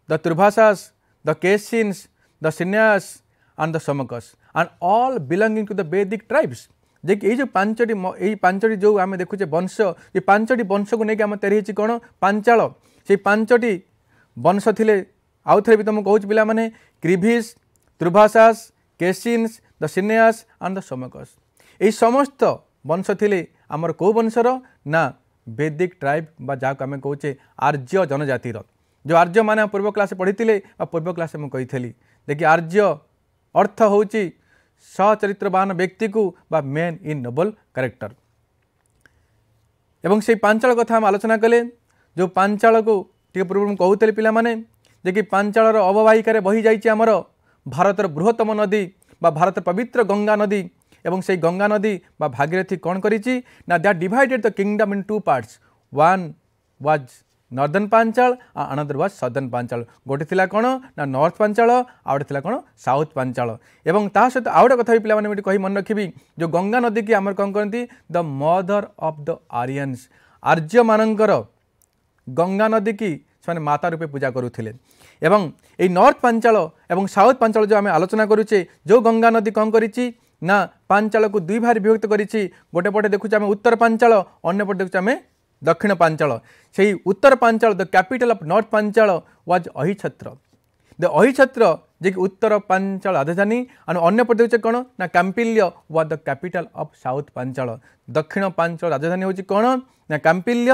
the Tribhasas the Kesins, the Sinyas and the Samakas and all belonging to the Vedic tribes. ଯେ କି ଏଇ ଯେଉଁ ପାଞ୍ଚଟି ଏଇ ପାଞ୍ଚଟି ଯେଉଁ ଆମେ ଦେଖୁଛେ ବଂଶ ଏଇ ପାଞ୍ଚଟି ବଂଶକୁ ନେଇକି ଆମେ ତିଆରି ହେଇଛି କ'ଣ ପାଞ୍ଚାଳ ସେଇ ପାଞ୍ଚଟି ବଂଶ ଥିଲେ ଆଉ ଥରେ ବି ତୁମକୁ କହୁଛି ପିଲାମାନେ କ୍ରିଭିସ୍ ତ୍ରୁଭାସାସ୍ କେସିନ୍ସ ଦ ସିନେଆସ୍ ଆଣ୍ଡ ଦ ସମକସ୍ ଏହି ସମସ୍ତ ବଂଶ ଥିଲେ ଆମର କେଉଁ ବଂଶର ନା ବେଦିକ ଟ୍ରାଇବ୍ ବା ଯାହାକୁ ଆମେ କହୁଛେ ଆର୍ଯ୍ୟ ଜନଜାତିର जो आर्य मैंने पूर्व क्लास पढ़ी पूर्व क्लास में कही देखिए आर्य अर्थ हूँ সচরিত্রবান ব্যক্তিকে বা ম্যান ইন নোবল ক্যারেক্টর এবং সেই পাঞ্চাল কথা আমি আলোচনা কলে যে পাঞ্চালকে টিকি পূর্ব কুলে পিলা মানে যে কি পাঞ্চালর অববাহিকার বহি যাইছে আমার ভারতের বৃহত্তম নদী বা ভারতের পবিত্র গঙ্গা নদী এবং সেই গঙ্গা নদী বা ভাগীরথী কণ করেছি না that divided the kingdom into parts one was northern Panchala another was southern Panchala গোটে লা কোণ না নর্থ পাঞ্চাল আউটে লা কোণ সাউথ পাঞ্চাল এবং তা সহ আউটে কথা বি পিলামানে এটি কহি মনে রাখবি যে গঙ্গা নদী কি আমার কম করতে the mother of the Aryans আর্য মানকর গঙ্গা নদী কি সে মাতা রূপে পূজা করুলে এবং এই নর্থ পাঞ্চাল এবং সাউথ পাঞ্চাল যে আমি আলোচনা করুছে যে গঙ্গা নদী কম করেছি না পাঞ্চালকু দুই ভাগে বিভক্ত করেছি গোটে পটে দেখুছে আমি উত্তর পাঞ্চাল অন্য পটে দেখুছে আমি ଦକ୍ଷିଣ ପାଞ୍ଚାଳ ସେହି ଉତ୍ତର Panchala the capital of north Panchala was Ahichhatra the Ahichhatra ଯିଏକି ଉତ୍ତର ପାଞ୍ଚାଳ ରାଜଧାନୀ ଆଉ ଅନ୍ୟପଟେ ହେଉଛି କ'ଣ ନା Kampilya was the capital of south Panchala ଦକ୍ଷିଣ ପାଞ୍ଚାଳ ରାଜଧାନୀ ହେଉଛି କ'ଣ ନା କାମ୍ପିଲ୍ୟ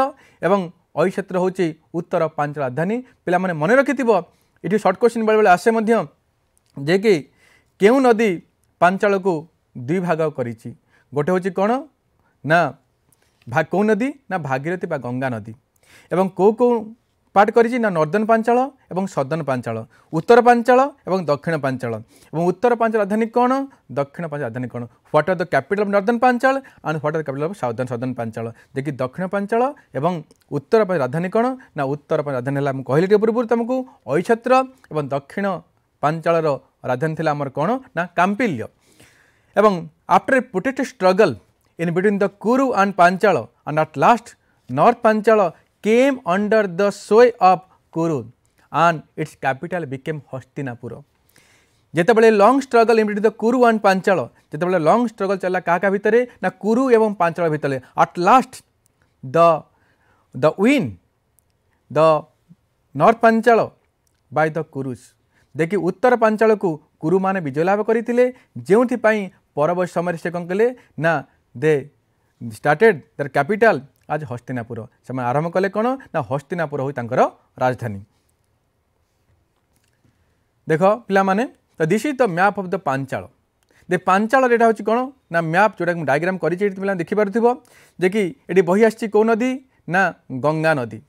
ଏବଂ ଅହିଛତ୍ର ହେଉଛି ଉତ୍ତର ପାଞ୍ଚାଳ ରାଜଧାନୀ ପିଲାମାନେ ମନେ ରଖିଥିବ ଏଠି ସର୍ଟ କ୍ୱେଶ୍ଚିନ୍ ବେଳେବେଳେ ଆସେ ମଧ୍ୟ ଯିଏକି କେଉଁ ନଦୀ ପାଞ୍ଚାଳକୁ ଦୁଇ ଭାଗ କରିଛି ଗୋଟେ ହେଉଛି କ'ଣ ନା ଭା କେଉଁ ନଦୀ ନା ଭାଗୀରଥୀ ବା ଗଙ୍ଗା ନଦୀ ଏବଂ କେଉଁ କେଉଁ ପାର୍ଟ କରିଛି ନା ନର୍ଦ୍ଦନ ପାଞ୍ଚାଳ ଏବଂ ସଦନ ପାଞ୍ଚାଳ ଉତ୍ତର ପାଞ୍ଚାଳ ଏବଂ ଦକ୍ଷିଣ ପାଞ୍ଚାଳ ଏବଂ ଉତ୍ତର ପାଞ୍ଚାଳ ରାଜଧାନୀ କ'ଣ ଦକ୍ଷିଣ ପାଞ୍ଚାଳ ରାଜଧାନୀ କ'ଣ what are the capital of northern Panchala and what are capital of southern southern Panchala ଯିଏକି ଦକ୍ଷିଣ ପାଞ୍ଚାଳ ଏବଂ ଉତ୍ତର ପାଞ୍ଚ ରାଜଧାନୀ କ'ଣ ନା ଉତ୍ତର ପାଞ୍ଚ ରାଜଧାନୀ ହେଲା ମୁଁ କହିଲି ଟିକେ ପୂର୍ବରୁ ତୁମକୁ ଅଇଛତ୍ର ଏବଂ ଦକ୍ଷିଣ ପାଞ୍ଚାଳର ରାଜଧାନୀ ଥିଲା ଆମର କ'ଣ ନା କାମ୍ପିଲ୍ୟ ଏବଂ after a struggle in between the Kuru and Panchala and at last North Panchala came under the sway of Kuru and its capital became Hastinapura. যেতবে long struggle amid the Kuru and Panchala যেতবে লং স্ট্রগল চলা কাহা কাহা ভিতরে না কুরু এবং পাঞ্চাল ভিতরে at last the the win the north Panchala by the Kurus দেখি উত্তর পাঞ্চালকু কুরু মানে বিজয় লাভ করে যেপাই পরবর্তী সময় সে কম কলে না they started their capital as Hastinapura. ସେମାନେ ଆରମ୍ଭ କଲେ କ'ଣ ନା ହସ୍ତିନାପୁର ହୋଇ ତାଙ୍କର ରାଜଧାନୀ ଦେଖ ପିଲାମାନେ ତ this is the map of the Panchala ଦେ ପାଞ୍ଚାଳରେ ଏଇଟା ହେଉଛି କ'ଣ ନା ମ୍ୟାପ୍ ଯେଉଁଟାକି ମୁଁ ଡାଇଗ୍ରାମ୍ କରିଛି ଏଠି ପିଲାମାନେ ଦେଖିପାରୁଥିବ ଯେ କି ଏଠି ବହି ଆସିଛି କେଉଁ ନଦୀ ନା ଗଙ୍ଗା ନଦୀ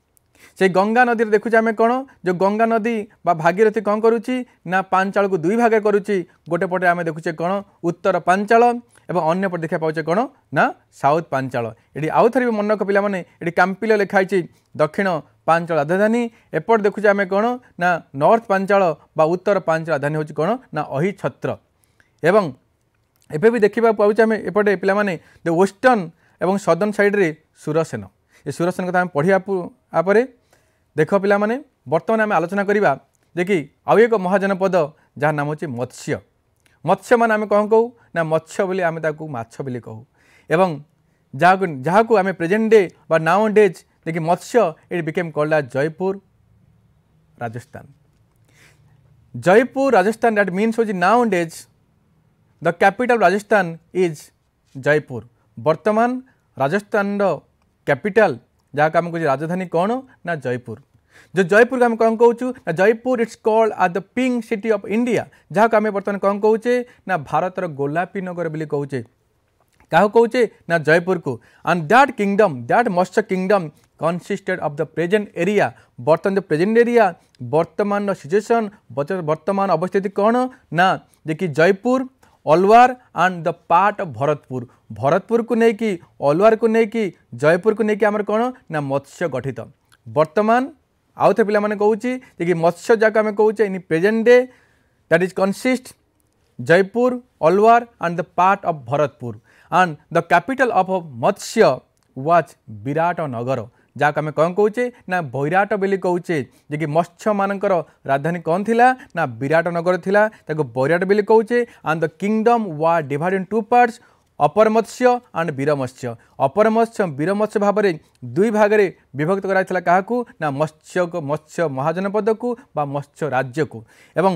সেই গঙ্গা নদীরে দেখুছে আমি কোণ যে গঙ্গা নদী বা ভাগীরথী কম করুছি না পাঞ্চালকে দুই ভাগে করুছি গোটে পটে আমি দেখুছে কোণ উত্তর পাঞ্চাল ଏବଂ ଅନ୍ୟପଟେ ଦେଖିବାକୁ ପାଉଛେ କ'ଣ ନା ସାଉଥ୍ ପାଞ୍ଚାଳ ଏଠି ଆଉ ଥରେ ବି ମନକ ପିଲାମାନେ ଏଠି କାମ୍ପିଲ ଲେଖା ହେଇଛି ଦକ୍ଷିଣ ପାଞ୍ଚଳ ରାଜଧାନୀ ଏପଟେ ଦେଖୁଛେ ଆମେ କ'ଣ ନା ନର୍ଥ ପାଞ୍ଚାଳ ବା ଉତ୍ତର ପାଞ୍ଚାଳ ରାଜଧାନୀ ହେଉଛି କ'ଣ ନା ଅହି ଛତ୍ର ଏବଂ ଏବେ ବି ଦେଖିବାକୁ ପାଉଛେ ଆମେ ଏପଟେ ପିଲାମାନେ ୱେଷ୍ଟର୍ଣ୍ଣ ଏବଂ ସଦର୍ଣ୍ଣ ସାଇଡ଼୍ରେ ସୁରସେନ ଏ ସୁରସେନ କଥା ଆମେ ପଢ଼ିବା ପରେ ଦେଖ ପିଲାମାନେ ବର୍ତ୍ତମାନ ଆମେ ଆଲୋଚନା କରିବା ଯେ କି ଆଉ ଏକ ମହାଜନପଦ ଯାହାର ନାମ ହେଉଛି ମତ୍ସ୍ୟ ମତ୍ସ୍ୟମାନେ ଆମେ କ'ଣ କହୁ ନା ମତ୍ସ୍ୟ ବୋଲି ଆମେ ତାକୁ ମାଛ ବୋଲି କହୁ ଏବଂ ଯାହାକୁ ଯାହାକୁ ଆମେ ପ୍ରେଜେଣ୍ଟ ଡେ ବା ନାଓ ଡେଜ୍ ଯେକି Matsya it became called as Jaipur Rajasthan Jaipur Rajasthan that means ହେଉଛି nowadays the capital Rajasthan is Jaipur ବର୍ତ୍ତମାନ ରାଜସ୍ଥାନର କ୍ୟାପିଟାଲ ଯାହାକୁ ଆମେ କହୁଛେ ରାଜଧାନୀ କ'ଣ ନା ଜୟପୁର जो जयपुर को आम कौन कहूँ ना Jaipur it's called are the pink city of India जहाँ आम बर्तमान कौन कहे ना भारतर गोलापी नगर बोली कहे क्या कहे ना जयपुर को and that kingdom that Matsya kingdom consisted of the present area বর্তমান প্রেজেন্ট এরিয়া বর্তমান সিচুয়েসন বর্তমান অবস্থিতি কোণ না যে কি Jaipur Alwar and the part of Bharatpur ভরতপুরকে নেই অলওয়ারকে নেই জয়পুরকে নেই আমার কোণ না মৎস্য গঠিত বর্তমান আউথে পিলামানে কହୁଛି যে কি মৎস্য যাকে আমি কହୁଛେ in present day that is consist Jaipur Alwar and the part of Bharatpur and the capital of Matsya was বিরাট নগর যাকে আমি কম কৌছে না বৈরাট বলে কৌছে যে কি মৎস্য মানকর রাজধানী কম লা না বিরাট নগর লা তাকে বৈরাট বলে কৌছে and the kingdom was divide into parts Aparamatsya and Viramatsya Aparamatsya Viramatsya ଭାବରେ ଦୁଇ ଭାଗରେ ବିଭକ୍ତ କରାଯାଇଥିଲା କାହାକୁ ନା ମତ୍ସ୍ୟ ମତ୍ସ୍ୟ ମହାଜନପଦକୁ ବା ମତ୍ସ୍ୟ ରାଜ୍ୟକୁ ଏବଂ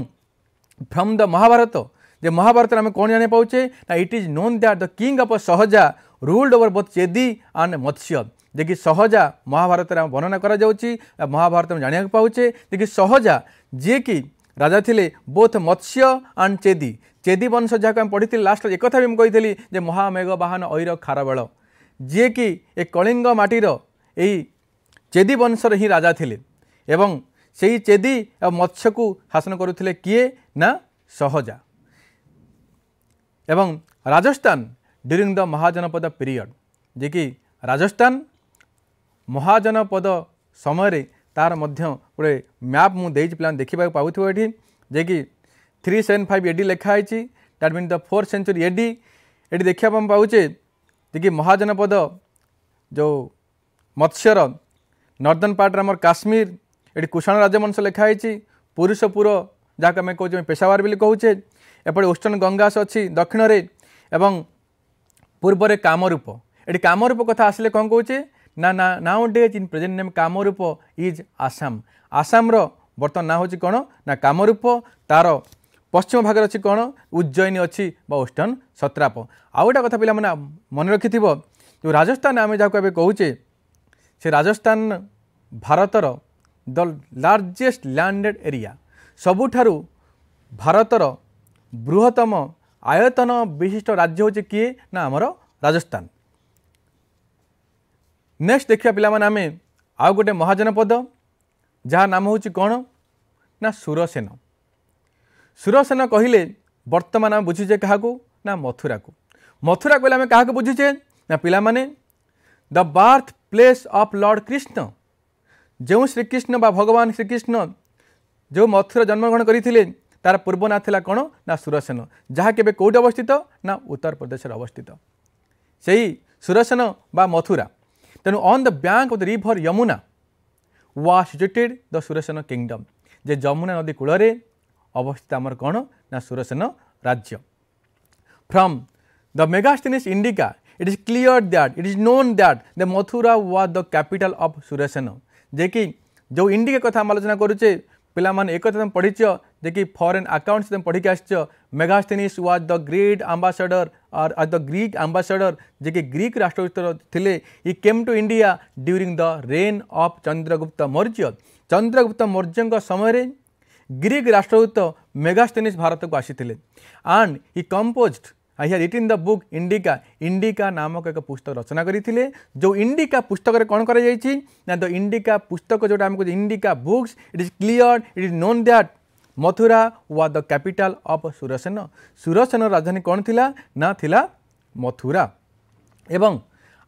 ଫ୍ରମ୍ ଦ ମହାଭାରତ ଯେ ମହାଭାରତରେ ଆମେ କ'ଣ ଜାଣିବାକୁ ପାଉଛେ ନା it is known that the king of uh Sahaja ruled over both Chedi and Matsya ଯିଏକି ସହଜା ମହାଭାରତରେ ଆମେ ବର୍ଣ୍ଣନା କରାଯାଉଛି ମହାଭାରତ ଆମେ ଜାଣିବାକୁ ପାଉଛେ ଯିଏକି ସହଜା ଯିଏକି রাজা থিলে বোথ মৎস্য আন্ড চেদি চেদি বংশ যাকে আমি পড়ি লাস্ট একথা বি কইলি যে মহামেঘ বাহন ঐর খারবেল যিকি এ কলিঙ্গ মাটির এই চেদি বংশর হি রাজা লে এবং সেই চেদি মৎস্যকু শাসন করুলে কিয়ে না সহজা এবং Rajasthan during the Mahajanapada period যে কি রাজস্থান মহাজনপদ সময় তার মধ্য ଗୋଟେ ମ୍ୟାପ୍ ମୁଁ ଦେଇଛି ପିଲାମାନେ ଦେଖିବାକୁ ପାଉଥିବ ଏଠି ଯେକି ଥ୍ରୀ ସେଭେନ୍ ଫାଇଭ୍ ଏଡି ଲେଖା ହେଇଛି that mean the four century AD ଏଠି ଦେଖିବା ପାଇଁ ପାଉଛେ ଯେକି ମହାଜନପଦ ଯେଉଁ ମତ୍ସ୍ୟର ନର୍ଦର୍ଣ୍ଣ ପାର୍ଟରେ ଆମର କାଶ୍ମୀର ଏଠି କୁଷାଣ ରାଜବଂଶ ଲେଖା ହେଇଛି ପୁରୁଷପୁର ଯାହାକୁ ଆମେ କହୁଛେ ପେଶାୱାର ବୋଲି କହୁଛେ ଏପଟେ ଉଷ୍ଟର୍ଣ୍ଣ ଗଙ୍ଗାସ ଅଛି ଦକ୍ଷିଣରେ ଏବଂ ପୂର୍ବରେ କାମରୂପ ଏଠି କାମରୂପ କଥା ଆସିଲେ କ'ଣ କହୁଛେ ନା nowadays in present name Kamrup is Assam ଆସାମର ବର୍ତ୍ତମାନ ନାଁ ହେଉଛି କ'ଣ ନା କାମରୂପ ତା'ର ପଶ୍ଚିମ ଭାଗରେ ଅଛି କ'ଣ ଉଜ୍ଜୟିନୀ ଅଛି ବା ୱେଷ୍ଟର୍ଣ୍ଣ ସତ୍ରାପ ଆଉ ଗୋଟେ କଥା ପିଲାମାନେ ମନେ ରଖିଥିବ ଯେଉଁ ରାଜସ୍ଥାନ ଆମେ ଯାହାକୁ ଏବେ କହୁଛେ ସେ ରାଜସ୍ଥାନ ଭାରତର ଦ ଲାର୍ଜେଷ୍ଟ ଲ୍ୟାଣ୍ଡେଡ଼ ଏରିଆ ସବୁଠାରୁ ଭାରତର ବୃହତ୍ତମ ଆୟତନ ବିଶିଷ୍ଟ ରାଜ୍ୟ ହେଉଛି କିଏ ନା ଆମର ରାଜସ୍ଥାନ ନେକ୍ସଟ ଦେଖିବା ପିଲାମାନେ ଆମେ ଆଉ ଗୋଟେ ମହାଜନ ପଦ ଯାହା ନାମ ହେଉଛି କ'ଣ ନା ସୁରସେନ ସୁରସେନ କହିଲେ ବର୍ତ୍ତମାନ ଆମେ ବୁଝୁଛେ କାହାକୁ ନା ମଥୁରାକୁ ମଥୁରା କହିଲେ ଆମେ କାହାକୁ ବୁଝୁଛେ ନା ପିଲାମାନେ the birth place of Lord Krishna ଯେଉଁ ଶ୍ରୀକୃଷ୍ଣ ବା ଭଗବାନ ଶ୍ରୀକୃଷ୍ଣ ଯେଉଁ ମଥୁରା ଜନ୍ମଗ୍ରହଣ କରିଥିଲେ ତାର ପୂର୍ବ ନାଁ ଥିଲା କ'ଣ ନା ସୁରସେନ ଯାହା କେବେ କେଉଁଠି ଅବସ୍ଥିତ ନା ଉତ୍ତରପ୍ରଦେଶରେ ଅବସ୍ଥିତ ସେଇ ସୁରସେନ ବା Mathura Then on the bank of the river Yamuna was situated the Surasena kingdom. যে যমুনা নদী কূলরে অবস্থিত আমার কোণ না সুরসেন রাজ্য from the Megasthenes Indica it is clear that it is known that the Mathura was the capital of Surasena যে কি যে ইন্ডিকা কথা আমি আলোচনা করুছে ପିଲାମାନେ ଏ କଥା ତୁମେ ପଢ଼ିଛ ଯେ କି ଫରେନ୍ ଆକାଉଣ୍ଟସ୍ ତୁମେ ପଢ଼ିକି ଆସିଛ Megasthenes was the great ambassador or, or the Greek ambassador જે ગ્રીક રાષ્ટ્રદૂત થિલે he came to India during the reign of Chandragupta Maurya Chandragupta મૌર્યଙ୍କ ସମୟରେ ଗ୍ରୀକ୍ ରାଷ୍ଟ୍ରଦୂତ ମେଗାଷ୍ଟେନିସ୍ ଭାରତକୁ ଆସିଥିଲେ and he composed I has it in the book Indica Indica ନାମକ ଏକ ପୁସ୍ତକ ରଚନା କରିଥିଲେ ଯେଉଁ ଇଣ୍ଡିକା ପୁସ୍ତକରେ କ'ଣ କରାଯାଇଛି ନା ଦ ଇଣ୍ଡିକା ପୁସ୍ତକ ଯେଉଁଟା ଆମକୁ Indica books it is clear it is known that Mathura was the capital of Surasena. Surasena রাজধানী কোন ଥିଲା না ଥିଲା মথুরা এবং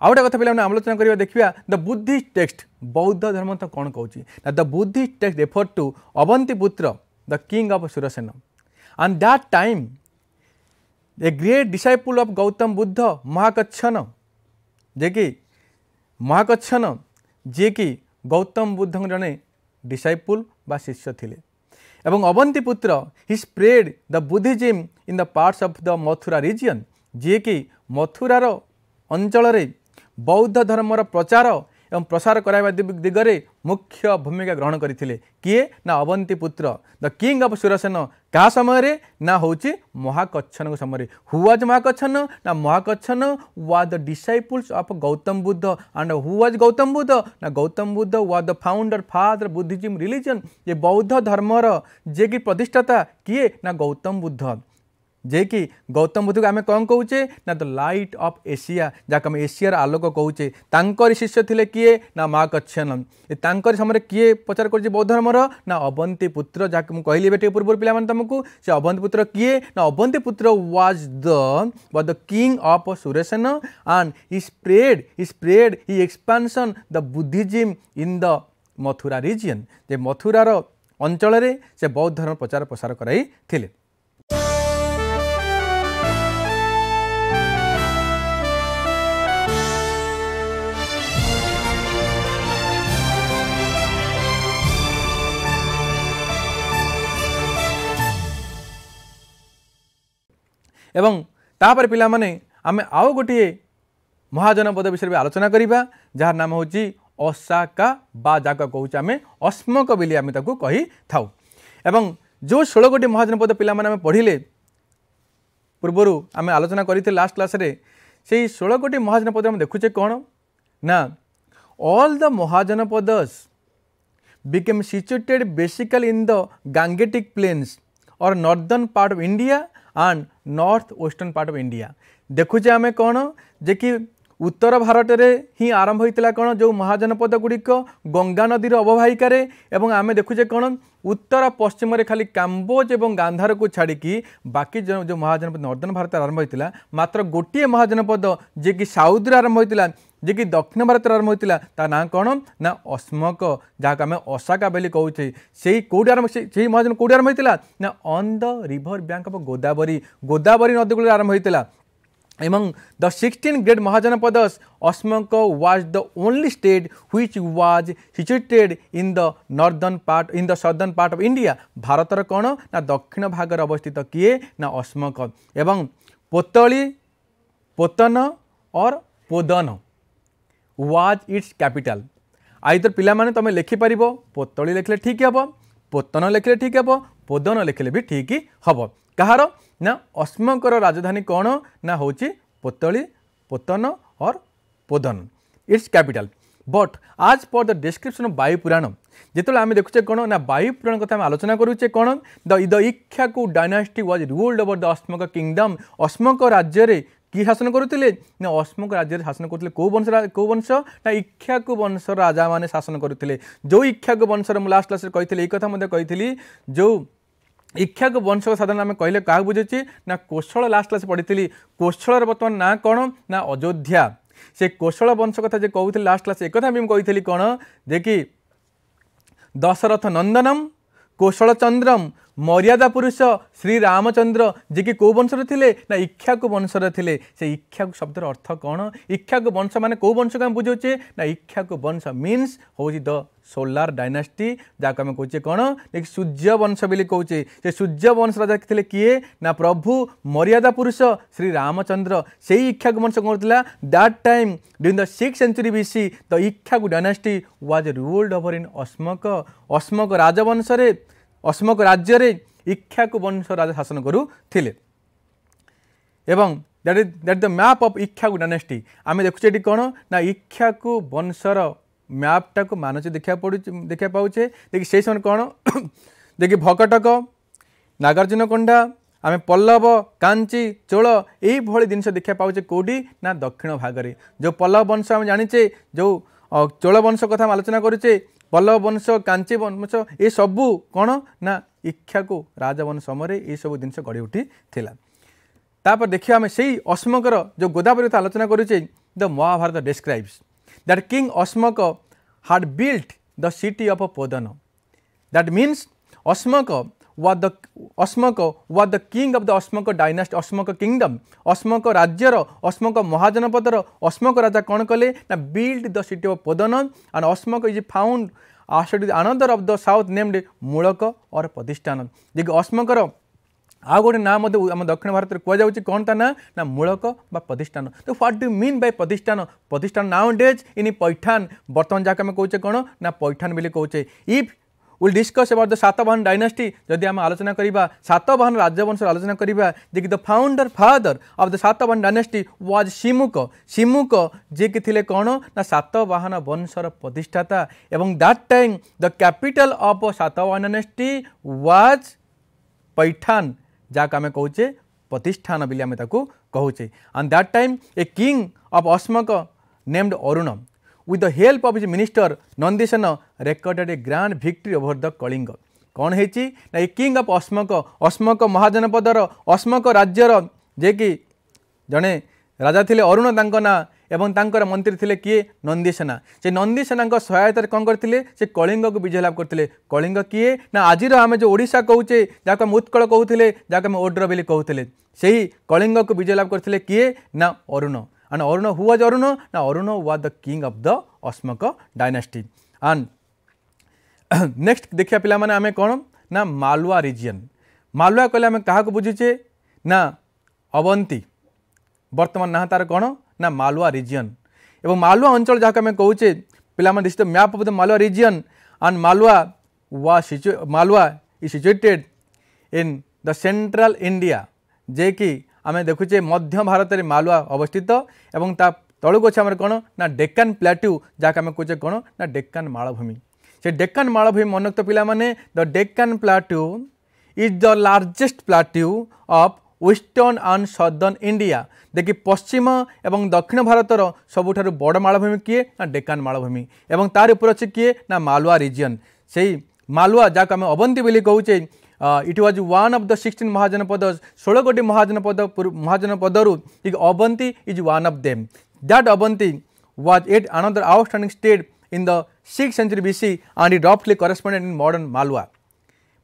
ଆଉ ଗୋଟେ କଥା ପିଲାମାନେ ଆଲୋଚନା କରିବା ଦେଖିବା ଦ ବୁଦ୍ଧିଷ୍ଟ ଟେକ୍ସଟ ବୌଦ୍ଧ ଧର୍ମ ତ କ'ଣ କହୁଛି ନା the Buddhist text refer to Avantiputra the king of Surasena and that time a great disciple of Gautama Buddha Mahakachchana ଯିଏକି ମହାକଚ୍ଛନ ଯିଏକି ଗୌତମ ବୁଦ୍ଧଙ୍କ ଜଣେ ଡିସାଇପୁଲ୍ ବା ଶିଷ୍ୟ ଥିଲେ এবং Avantiputra he spread the Buddhism in the parts of the Mathura region যিয়েকি মথুরার অঞ্চলের বৌদ্ধ ধর্মর প্রচার এবং প্রসার করাইবা দিগরে ମୁଖ୍ୟ ଭୂମିକା ଗ୍ରହଣ କରିଥିଲେ କିଏ ନା Avanti Avantiputra the king of Surasena କାହା ସମୟରେ ନା ହେଉଛି ମହାକଚ୍ଛନଙ୍କ ସମୟରେ ହୁ ୱାଜ୍ ମହାକଚ୍ଛନ ନା Mahakachchana was the disciples of Gautama Buddha and who was Gautama Buddha ନା Gautam Buddha was the founder father Buddhism religion ଯେ ବୌଦ୍ଧ ଧର୍ମର ଯିଏକି ପ୍ରତିଷ୍ଠାତା କିଏ ନା ଗୌତମ ବୁଦ୍ଧ যে কি গৌতম বুদ্ধকে আমি কম কৌছে না দ লাইট অফ এশিয়া যাকে আমি এশিয়ার আলোক কৌছে তাঁকর শিষ্য লে কি না মা কচ্ছনম তাঁকর সময় কি প্রচার করছে বৌদ্ধ ধর্মর না অবন্তী পুত্র যাকে কহিলি এবে টিকে পূর্ব পিলামানে তুমি সে অবন্তী পুত্র কি না অবন্তী পুত্র ওয়াজ দ বা the king of Surasena and he spread he spread he expansion the Buddhism in the Mathura region যে মথুরার অঞ্চলের সে বৌদ্ধ ধর্ম প্রচার প্রসার করাই এবং ତାପରେ ପିଲାମାନେ ଆମେ ଆଉ ଗୋଟିଏ ମହାଜନ ପଦ ବିଷୟରେ ବି ଆଲୋଚନା କରିବା ଯାହାର ନାମ ହେଉଛି ଅସାକା ବା ଯାକ କହୁଛେ ଆମେ ଅସ୍ମକ ବୋଲି ଆମେ ତାକୁ କହିଥାଉ ଏବଂ ଯେଉଁ ଷୋଳ ଗୋଟି ମହାଜନ ପଦ ପିଲାମାନେ ଆମେ ପଢ଼ିଲେ ପୂର୍ବରୁ ଆମେ ଆଲୋଚନା କରିଥିଲେ ଲାଷ୍ଟ କ୍ଲାସ୍ରେ ସେଇ ଷୋଳ ଗୋଟି ମହାଜନ ପଦ ଆମେ ଦେଖୁଛେ କ'ଣ ନା all the Mahajanapadas became situated basically in the Gangetic plains or northern part of India and north western part of India ଦେଖୁଛେ ଆମେ କ'ଣ ଯେ କି ଉତ୍ତର ଭାରତରେ ହିଁ ଆରମ୍ଭ ହୋଇଥିଲା କ'ଣ ଯେଉଁ ମହାଜନପଦ ଗୁଡ଼ିକ ଗଙ୍ଗା ନଦୀର ଅବବାହିକାରେ ଏବଂ ଆମେ ଦେଖୁଛେ କ'ଣ ଉତ୍ତର ପଶ୍ଚିମରେ ଖାଲି କାମ୍ବୋଜ ଏବଂ ଗାନ୍ଧାରକୁ ଛାଡ଼ିକି ବାକି ଯେଉଁ ଯେଉଁ ମହାଜନପଦ ନର୍ଦ୍ଦନ ଭାରତରେ ଆରମ୍ଭ ହୋଇଥିଲା ମାତ୍ର ଗୋଟିଏ ମହାଜନପଦ ଯିଏକି ସାଉଥରେ ଆରମ୍ଭ ହୋଇଥିଲା जी कि दक्षिण भारत आरंभ होता है ना कौन ना अस्मक जहाँ आम बोली कौचे से ही कौट आरंभ महाजन कौट आरंभ होता है ना on the river bank of Godavari Godavari नदीकूल आरंभ होता एवं the sixteen great Mahajanapadas Asmaka was the only state which was situated in the northern part in the southern part of India Bharat कौन ना दक्षिण भाग अवस्थित किए ना अस्मक पोतली पोतन और पोदन व्वाज इट्स कैपिटाल आई तो पाने तुम लिखिपार पोतली लिखले ठीक हे पोतन लिखले ठीक हे पोदन लिखले भी ठीक हम कहार ना अश्मकर राजधानी कौन ना हूँ पोतली पोतन और पोदन इट्स कैपिटाल बट आज पर द डिस्क्रिप्शन ऑफ वायुपुराण जिते आम देखुचे कौन ना वायुपुराण कथ आलोचना करूचे कौन द इ the Ikshvaku dynasty was ruled over the Ashmaka kingdom Ashmaka राज्य কি শাসন করুলে না অশ্মক রাজ্যের শাসন করুলে কেউ বংশ কেউ বংশ না ইক্ষাকু বংশ রাজা মানে শাসন করুলে যে ইক্ষাকু বংশের মু লাস্ট ক্লাসে কই এই কথা মধ্যে কই যে ইক্ষাকু বংশ সাধারণ আমি কহিলে কাহ বুঝুছি না কোশল লাস্ট ক্লাসে পড়ি কোশলর বর্তমান না কোণ না অযোধ্যা সে কোশল বংশ কথা যে কৌলি লাস্ট ক্লাসে একথা আমি কইলি কোণ যে কি দশরথ নন্দনম কোশলচন্দ্রম ମର୍ଯ୍ୟାଦା ପୁରୁଷ ଶ୍ରୀରାମଚନ୍ଦ୍ର ଯିଏକି କେଉଁ ବଂଶରେ ଥିଲେ ନା ଇକ୍ଷାକୁ ବଂଶରେ ଥିଲେ ସେ ଇକ୍ଷାକୁ ଶବ୍ଦର ଅର୍ଥ କ'ଣ ଇକ୍ଷାକୁ ବଂଶ ମାନେ କେଉଁ ବଂଶକୁ ଆମେ ବୁଝାଉଛେ ନା ଇକ୍ଷାକୁ ବଂଶ ମିନ୍ସ ହେଉଛି ଦ ସୋଲାର ଡାଇନାଷ୍ଟି ଯାହାକୁ ଆମେ କହୁଛେ କ'ଣ ଯିଏକି ସୂର୍ଯ୍ୟ ବଂଶ ବୋଲି କହୁଛେ ସେ ସୂର୍ଯ୍ୟ ବଂଶ ରାଜା ଥିଲେ କିଏ ନା ପ୍ରଭୁ ମର୍ଯ୍ୟାଦା ପୁରୁଷ ଶ୍ରୀରାମଚନ୍ଦ୍ର ସେଇ ଇକ୍ଷାକୁ ବଂଶ କ'ଣ କରୁଥିଲା that time during the six century BC the Ikshvaku dynasty was ruled over in Asmaka Asmaka ରାଜବଂଶରେ ଅସମକ ରାଜ୍ୟରେ ଇକ୍ଷାକୁ ବଂଶ ରାଜା ଶାସନ କରୁଥିଲେ ଏବଂ that is that the map of Ikshvaku dynasty ଆମେ ଦେଖୁଛେ ଏଠି କ'ଣ ନା ଇକ୍ଷାକୁ ବଂଶର ମ୍ୟାପ୍ଟାକୁ ମାନୁଛେ ଦେଖିବା ପଡ଼ୁଛି ଦେଖିବାକୁ ପାଉଛେ ଦେଖି ସେହି ସମୟରେ କ'ଣ ଦେଖି ଭକଟକ ନାଗାର୍ଜୁନକୋଣ୍ଡା ଆମେ ପଲ୍ଲବ କାଞ୍ଚି ଚୋଳ ଏଇଭଳି ଜିନିଷ ଦେଖିବାକୁ ପାଉଛେ କେଉଁଠି ନା ଦକ୍ଷିଣ ଭାଗରେ ଯେଉଁ ପଲ୍ଲବ ବଂଶ ଆମେ ଜାଣିଛେ ଯେଉଁ ଚୋଳ ବଂଶ କଥା ଆମେ ଆଲୋଚନା କରୁଛେ ବଲ୍ଲଭବଂଶ କାଞ୍ଚି ବଂଶ ଏସବୁ କ'ଣ ନା ଇଚ୍ଛାକୁ ରାଜବଂଶ ସମୟରେ ଏସବୁ ଜିନିଷ ଗଢ଼ି ଉଠିଥିଲା ତାପରେ ଦେଖିବା ଆମେ ସେଇ ଅଶ୍ମକର ଯେଉଁ ଗୋଦାବରୀ କଥା ଆଲୋଚନା କରୁଛେ the Mahabharata describes that king Ashmaka had built the city of Podana that means Ashmaka was the Osmoko was the king of the Osmoko dynasty Osmoko kingdom Osmoko rajyar Osmoko mahajanapadar Osmoko raja kon kale na built the city of Podanan and Osmoko is found after the another of the south named Mulaka or Padishtanam je Osmokor ଆଉ ଗୋଟେ ନାଁ ମଧ୍ୟ ଆମ ଦକ୍ଷିଣ ଭାରତରେ କୁହାଯାଉଛି କ'ଣ ତା ନାଁ ନା ମୂଳକ ବା ପ୍ରତିଷ୍ଠାନ ତ ହ୍ୱାଟ୍ ଡୁ ମିନ୍ ବାଇ ପ୍ରତିଷ୍ଠାନ ପ୍ରତିଷ୍ଠାନ ନାଓ ଡେଜ୍ ଇନ୍ ପୈଠାନ ବର୍ତ୍ତମାନ ଯାହାକୁ ଆମେ କହୁଛେ କ'ଣ ନା ପୈଠାନ ବୋଲି କହୁଛେ if will discuss about the Satavahana dynasty जदि आम आलोचना करवा सातवाहन राजवंश आलोचना करवा जे the founder father of the Satavahana dynasty was Simuka Simuka जे कि कौन ना सातवाहन वंशर प्रतिष्ठाता एवं that time the capital of Satavahana dynasty was Paithan जहाँ आम कौचे प्रतिष्ठान बोली आम कहचे and that time a king of Asmaka named Aruna with the help of his minister Nandeshana recorded a grand victory over the Kalinga କ'ଣ ହେଇଛି ନା ଏ କିଙ୍ଗ ଅଫ୍ ଅସ୍ମକ ଅସ୍ମକ ମହାଜନପଦର ଅସ୍ମକ ରାଜ୍ୟର ଯିଏକି ଜଣେ ରାଜା ଥିଲେ ଅରୁଣ ତାଙ୍କ ନାଁ ଏବଂ ତାଙ୍କର ମନ୍ତ୍ରୀ ଥିଲେ କିଏ ନନ୍ଦିସେନା ସେ ନନ୍ଦିସେନାଙ୍କ ସହାୟତାରେ କ'ଣ କରିଥିଲେ ସେ କଳିଙ୍ଗକୁ ବିଜୟ ଲାଭ କରିଥିଲେ କଳିଙ୍ଗ କିଏ ନା ଆଜିର ଆମେ ଯେଉଁ ଓଡ଼ିଶା କହୁଛେ ଯାହାକୁ ଆମେ ଉତ୍କଳ କହୁଥିଲେ ଯାହାକୁ ଆମେ ଓଡ୍ର ବୋଲି କହୁଥିଲେ ସେହି କଳିଙ୍ଗକୁ ବିଜୟ ଲାଭ କରିଥିଲେ କିଏ ନା ଅରୁଣ And अरुण who अरुण ना Aruna Aruna was the king of the Osmaka dynasty. Next देखिए पे आम कौन ना मालुआ रिजन मालुआ कहले आम क्या बुझुचे ना अवंती बर्तमान ना तार कौन ना मालुआ रिजन एवं मालुआ अंचल जहाँ कहे पे this map of the Malwa region and Malwa वा Malwa is situated in the central India जे कि ଆମେ ଦେଖୁଛେ ମଧ୍ୟ ଭାରତରେ ମାଲୁଆ ଅବସ୍ଥିତ ଏବଂ ତା ତଳକୁ ଅଛି ଆମର କ'ଣ ନା ଡେକାନ ପ୍ଲାଟ୍ୟୁ ଯାହାକୁ ଆମେ କହୁଛେ କ'ଣ ନା ଡେକାନ ମାଳଭୂମି ସେ ଡେକାନ ମାଳଭୂମି ମନୋକ୍ତ ପିଲାମାନେ the Deccan plateau is the largest plateau of western and southern India ଦେଖି ପଶ୍ଚିମ ଏବଂ ଦକ୍ଷିଣ ଭାରତର ସବୁଠାରୁ ବଡ଼ ମାଳଭୂମି କିଏ ନା ଡେକାନ ମାଳଭୂମି ଏବଂ ତାର ଉପରେ ଅଛି କିଏ ନା ମାଲୁଆ ରିଜିଅନ୍ ସେଇ ମାଲୁଆ ଯାହାକୁ ଆମେ ଅବନ୍ତୀ ବୋଲି କହୁଛେ it was one of the 16 Mahajanapadas. Solagodi Mahajanapada, the Abanti is one of them. That Abanti was yet another outstanding state in the 6th century BC and it roughly corresponded in modern Malwa.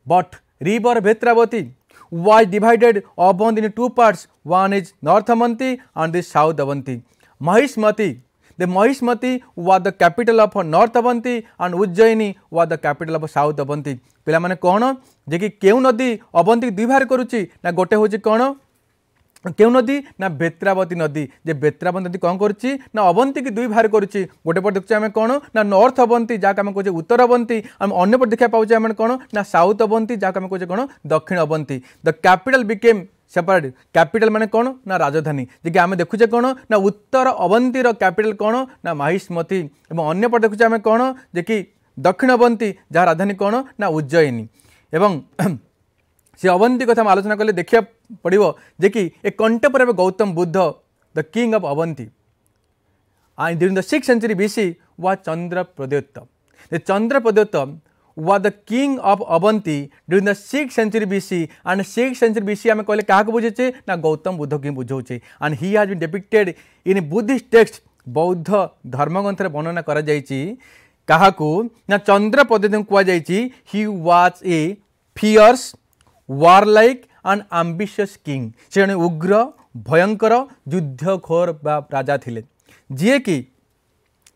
But river Vetravati was divided abanti in two parts, one is North abanti and the South abanti. Mahishmati The Mahishmati was the capital of North Avanti and Ujjaini was the capital of South Avanti. ପିଲାମାନେ କ'ଣ ଯେ କି କେଉଁ ନଦୀ ଅବନ୍ତିକି ଦ୍ୱିଭାର କରୁଛି ନା ଗୋଟେ ହେଉଛି କ'ଣ কেউ নদী না বেত্রাবতী নদী যে বেত্রাবতী নদী কম করছি না অবন্তীকে দুই ভার করছি গোটে পটে দেখছি আমি কোণ না নর্থ অবন্তী যাকে আমি কোচে উত্তর অবন্তী আমি অন্য পটে দেখা পাওছে আমি কোণ না সাউথ অবন্তী যাকে আমি কোচে কোণ দক্ষিণ Avanti the capital became separate capital মানে কোণ না রাজধানী যে কি আমি দেখুছে কোণ না উত্তর অবন্তীর ক্যাপিটাল কোণ না মাহিষ্মতি এবং অন্যপটে দেখুছে আমি কোণ যে কি দক্ষিণ অবন্তী যা রাজধানী কোণ না উজ্জয়িনী এবং সে অবন্তী কথা আমি আলোচনা কলে দেখা পড়ব যে কি a contemporary Gautam Buddha the king of Avanti and during the 6th century BC was Chandra Pradyutta. The Chandra Pradyutta was the king of Avanti during the 6th century BC and 6th century BC आमे कहले काहाक बुझेछे ना गौतम बुद्ध के बुझौछे and he has been depicted in Buddhist text बौद्ध धर्मग्रंथ रे वर्णना करा जाईची काहाकू ना चंद्रपदेदं कुआ जाईची he was a fierce warlike and ambitious king से उग्र भयंकर युद्धखोर बा राजा थिले जिए कि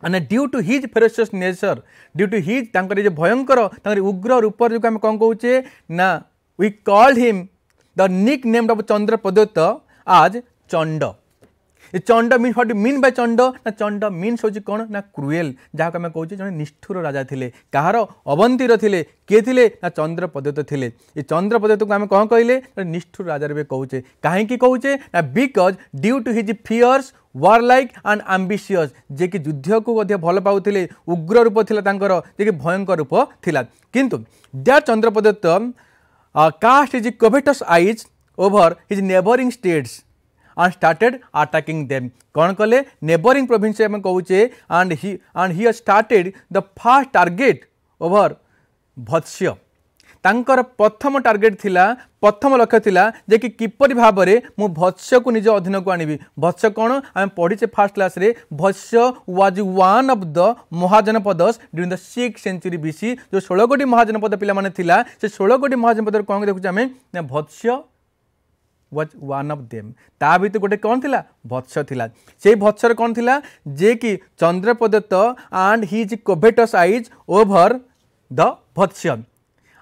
અને due to his ferocious nature due to his ତାଙ୍କର ଏ ଯେଉଁ ଭୟଙ୍କର ତାଙ୍କର ଉଗ୍ର ରୂପ ଯୋଗୁଁ ଆମେ କ'ଣ କହୁଛେ ନା we called him the nickname of Chandra Pradyota as Chanda a Chanda mean hot mean by Chanda ନା ଚଣ୍ଡ ମିନ୍ସ ହେଉଛି କ'ଣ ନା କ୍ରୁଏଲ୍ ଯାହାକୁ ଆମେ କହୁଛେ ଜଣେ ନିଷ୍ଠୁର ରାଜା ଥିଲେ କାହାର ଅବନ୍ତୀର ଥିଲେ କିଏ ଥିଲେ ନା ଚନ୍ଦ୍ରପଦତ୍ତ ଥିଲେ ଏ ଚନ୍ଦ୍ରପଦତ୍ତକୁ ଆମେ କ'ଣ କହିଲେ ନିଷ୍ଠୁର ରାଜାରେ ବି କହୁଛେ କାହିଁକି କହୁଛେ ନା because due to his fierce warlike and ambitious ଯିଏକି ଯୁଦ୍ଧକୁ ମଧ୍ୟ ଭଲ ପାଉଥିଲେ ଉଗ୍ର ରୂପ ଥିଲା ତାଙ୍କର ଯିଏକି ଭୟଙ୍କର ରୂପ ଥିଲା କିନ୍ତୁ লা কিন্তু cast Chandrapradyota covetous eyes over eyes neighbouring states and started attacking them. कौन कले neighboring province में कहूचे and he and he started the first target over ଭତ୍ସ୍ୟ ତାଙ୍କର ପ୍ରଥମ ଟାର୍ଗେଟ୍ ଥିଲା ପ୍ରଥମ ଲକ୍ଷ୍ୟ ଥିଲା ଯେ କି କିପରି ଭାବରେ ମୁଁ ଭତ୍ସ୍ୟକୁ ନିଜ ଅଧୀନକୁ ଆଣିବି ଭତ୍ସ୍ୟ କ'ଣ ଆମେ ପଢ଼ିଛେ ଫାର୍ଷ୍ଟ କ୍ଲାସ୍ରେ Vatsa was one of the Mahajanapadas during the six century B C ଯେଉଁ ଷୋହଳ କୋଟି ମହାଜନପଦ ପିଲାମାନେ ଥିଲା ସେ ଷୋହଳ କୋଟି ମହାଜନପଦରେ କ'ଣ ଦେଖୁଛେ ଆମେ ନା Vatsa was one of them ତା ଭିତରୁ ଗୋଟେ କ'ଣ ଥିଲା ଭତ୍ସ ଥିଲା ସେଇ ଭତ୍ସର କ'ଣ ଥିଲା ଯେ ଯିଏକି Chandrapradyota and his covetous eyes over the Vatsa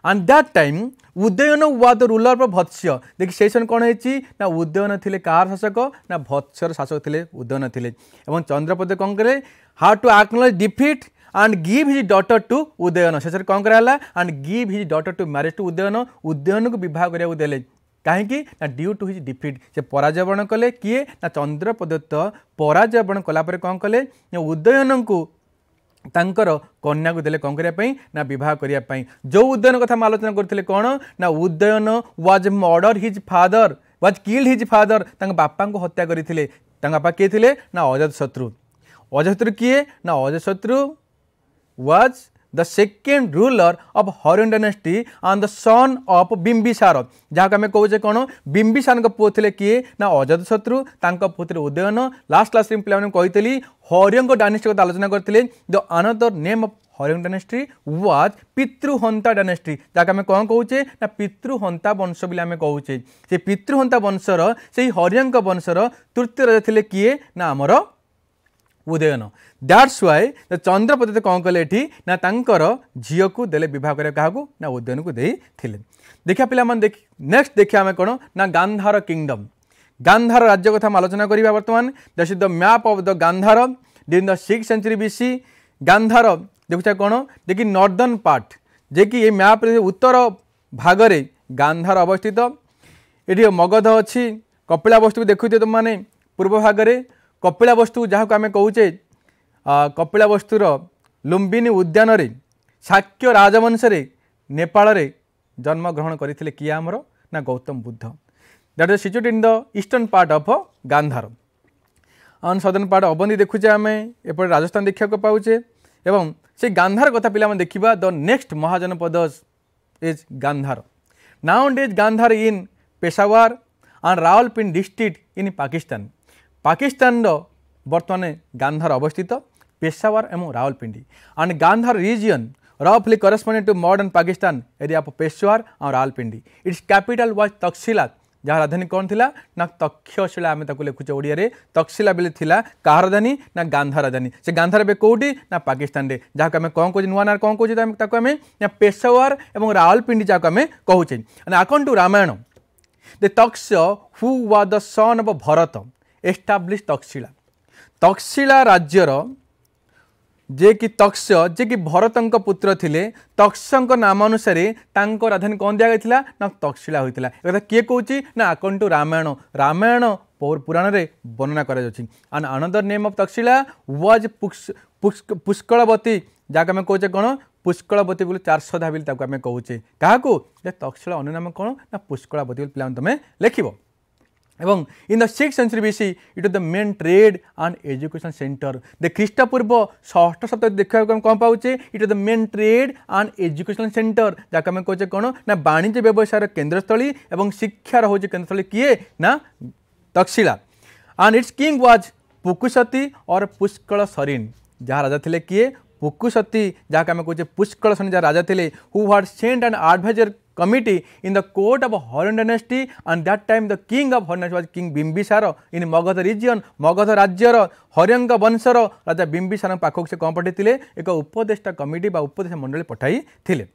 and that time Udayana was the ruler of ଭତ୍ସ୍ୟ ଦେଖି ସେଇ ସମୟ କ'ଣ ହେଇଛି ନା ଉଦୟନ ଥିଲେ କାହାର ଶାସକ ନା ଭତ୍ସ୍ୟର ଶାସକ ଥିଲେ ଉଦୟନ ଥିଲେ ଏବଂ ଚନ୍ଦ୍ରପ୍ରଦ କ'ଣ କଲେ how to acknowledge defeat and give his daughter to Udayana ଶେଷରେ କ'ଣ କରାହେଲା and give his daughter to marriage to Udayana ଉଦୟନକୁ ବିବାହ କରିବାକୁ ଦେଲେ କାହିଁକି ନା ଡ୍ୟୁ ଟୁ ହିଜ୍ ଡିଫିଟ୍ ସେ ପରାଜୟବରଣ କଲେ କିଏ ନା ଚନ୍ଦ୍ରପ୍ରଦତ୍ତ ପରାଜୟବରଣ କଲାପରେ କ'ଣ କଲେ ନା ଉଦୟନଙ୍କୁ ତାଙ୍କର କନ୍ୟାକୁ ଦେଲେ କ'ଣ କରିବା ପାଇଁ ନା ବିବାହ କରିବା ପାଇଁ ଯେଉଁ ଉଦୟନ କଥା ମୁଁ ଆଲୋଚନା କରୁଥିଲେ କ'ଣ ନା Udayana was murder his father was killed his father ତାଙ୍କ ବାପାଙ୍କୁ ହତ୍ୟା କରିଥିଲେ ତାଙ୍କ ବାପା କିଏ ଥିଲେ ନା ଅଜାତ ଶତ୍ରୁ ଅଜାଶତ୍ରୁ କିଏ ନା Ajatashatru was the second ruler of Harun dynasty and the son of Bimbisara ଯାହାକୁ ଆମେ କହୁଛେ କ'ଣ ବିମ୍ବିସାରଙ୍କ ପୁଅ ଥିଲେ କିଏ ନା ଅଜାତ ଶତ୍ରୁ ତାଙ୍କ ପୁଅ ଥିଲେ ଉଦୟନ ଲାଷ୍ଟ କ୍ଲାସ୍ରେ ମୁଁ ପିଲାମାନଙ୍କୁ କହିଥିଲି ହରିଓଙ୍କ ଡାଇନେଷ୍ଟି କଥା ଆଲୋଚନା କରିଥିଲେ the another name of Haryanka dynasty was ପିତୃହନ୍ତା ଡାଇନେଷ୍ଟି ଯାହାକୁ ଆମେ କ'ଣ କହୁଛେ ନା ପିତୃହନ୍ତା ବଂଶ ବୋଲି ଆମେ କହୁଛେ ସେ ପିତୃହନ୍ତା ବଂଶର ସେଇ ହରିଓଙ୍କ ବଂଶର ତୃତୀୟ ରାଜା ଥିଲେ କିଏ ନା ଆମର ଉଦୟନ ଦ୍ୟାଟ୍ସ ୱାଏ ଚନ୍ଦ୍ରପତିତ କ'ଣ କଲେ ଏଠି ନା ତାଙ୍କର ଝିଅକୁ ଦେଲେ ବିବାହ କରିବା କାହାକୁ ନା ଉଦୟନକୁ ଦେଇଥିଲେ ଦେଖିବା ପିଲାମାନେ ଦେଖି ନେକ୍ସଟ ଦେଖିବା ଆମେ କ'ଣ ନା ଗାନ୍ଧାର କିଙ୍ଗଡମ୍ ଗାନ୍ଧାର ରାଜ୍ୟ କଥା ଆମେ ଆଲୋଚନା କରିବା ବର୍ତ୍ତମାନ this is the map of the Gandhara in the six century BC Gandhara ଦେଖୁଛ କ'ଣ ଯେ କି ନର୍ଦର୍ଣ୍ଣ ପାର୍ଟ ଯେ କି ଏ ମ୍ୟାପ୍ରେ ଉତ୍ତର ଭାଗରେ ଗାନ୍ଧାର ଅବସ୍ଥିତ ଏଠି ମଗଧ ଅଛି କପିଳାବସ୍ତୁକୁ ଦେଖୁଛ ତୁମମାନେ ପୂର୍ବ ଭାଗରେ କପିଳା ବସ୍ତୁ ଯାହାକୁ ଆମେ କହୁଛେ କପିଳା ବସ୍ତୁର ଲୁମ୍ବିନୀ ଉଦ୍ୟାନରେ ଶାକ୍ୟ ରାଜବଂଶରେ ନେପାଳରେ ଜନ୍ମଗ୍ରହଣ କରିଥିଲେ କିଏ ଆମର ନା Gautam Buddha that is situate in the eastern part of Gandhara on southern part ଅବନୀ ଦେଖୁଛେ ଆମେ ଏପଟେ ରାଜସ୍ଥାନ ଦେଖିବାକୁ ପାଉଛେ ଏବଂ ସେ ଗାନ୍ଧାର କଥା ପିଲାମାନେ ଦେଖିବା the next Mahajanapada is Gandhara now is Gandhara in Peshawar and Rawalpindi district in Pakistan Pakistan बर्तमान गांधार अवस्थित पेशावर एवं Rawalpindi and Gandhara region roughly corresponding to modern Pakistan area of Peshawar और Rawalpindi its capital was Takshashila जहाँ राजधानी कौन थी ना तक्षशिला आम लिखुचे ओडिया तक्षशिला बेले थी क्या राजधानी ना गांधार राजधानी से गांधार ए कौटी ना पाकिस्तान में जहाँ आम कौन कहे नुआ ना कौन कहे आम ना पेशावर और रावलपिंडी जहाँ आम कहे according Ramayana the Taksha who was the son of Bharata establish Takshashila Takshashila ରାଜ୍ୟର ଯିଏକି ତକ୍ଷ୍ୟ ଯିଏକି ଭରତଙ୍କ ପୁତ୍ର ଥିଲେ ତକ୍ଷ୍ୟଙ୍କ ନାମ ଅନୁସାରେ ତାଙ୍କ ରାଜଧାନୀ କ'ଣ ଦିଆଯାଇଥିଲା ନା ତକ୍ଷଶିଳା ହୋଇଥିଲା ଏକଥା କିଏ କହୁଛି ନା ଆକଣ୍ଟୁ ରାମାୟଣ ରାମାୟଣ ପୁରାଣରେ ବର୍ଣ୍ଣନା କରାଯାଉଛି and another name of Takshashila was Pushkalavati ଯାହାକୁ ଆମେ କହୁଛେ କ'ଣ ପୁଷ୍କଳବତୀ ବୋଲି ଚାରିଶହ ଧାବିଲି ତାକୁ ଆମେ କହୁଛେ କାହାକୁ ଯେ ତକ୍ଷଶିଳା ଅନ୍ୟ ନାମ କ'ଣ ନା ପୁଷ୍କଳାବତୀ ବୋଲି ପିଲାମାନେ ତୁମେ ଲେଖିବ এবং in the six century BC it is the main trade and education centre দে খ্রিস্টপূর্ব ষষ্ঠ শতাব্দী দেখা কম পাচ্ছে it is the main trade and education centre যাকে আমি কৌছে কোণ না বাণিজ্য ব্যবসায়ের কেন্দ্রস্থলী এবং শিক্ষার হচ্ছে কেন্দ্রস্থলী কি না Takshashila and its king was Pukkusati or Pushkalasarin যা রাজা লে কি পুকুসতী যাকে আমি কৌছে পুষ্কল সরিন যা রাজা লে who had sent and advisor committee in the court of Horan dynasty and that time the king of Horan dynasty was King Bimbisara in Magadha region, Magadha Rajyara, Horyanga Bansara, Raja Bimbisara Pakhok se kompati thile, eka Uppodeshta committee ba Uppodeshta mandali pathai thile.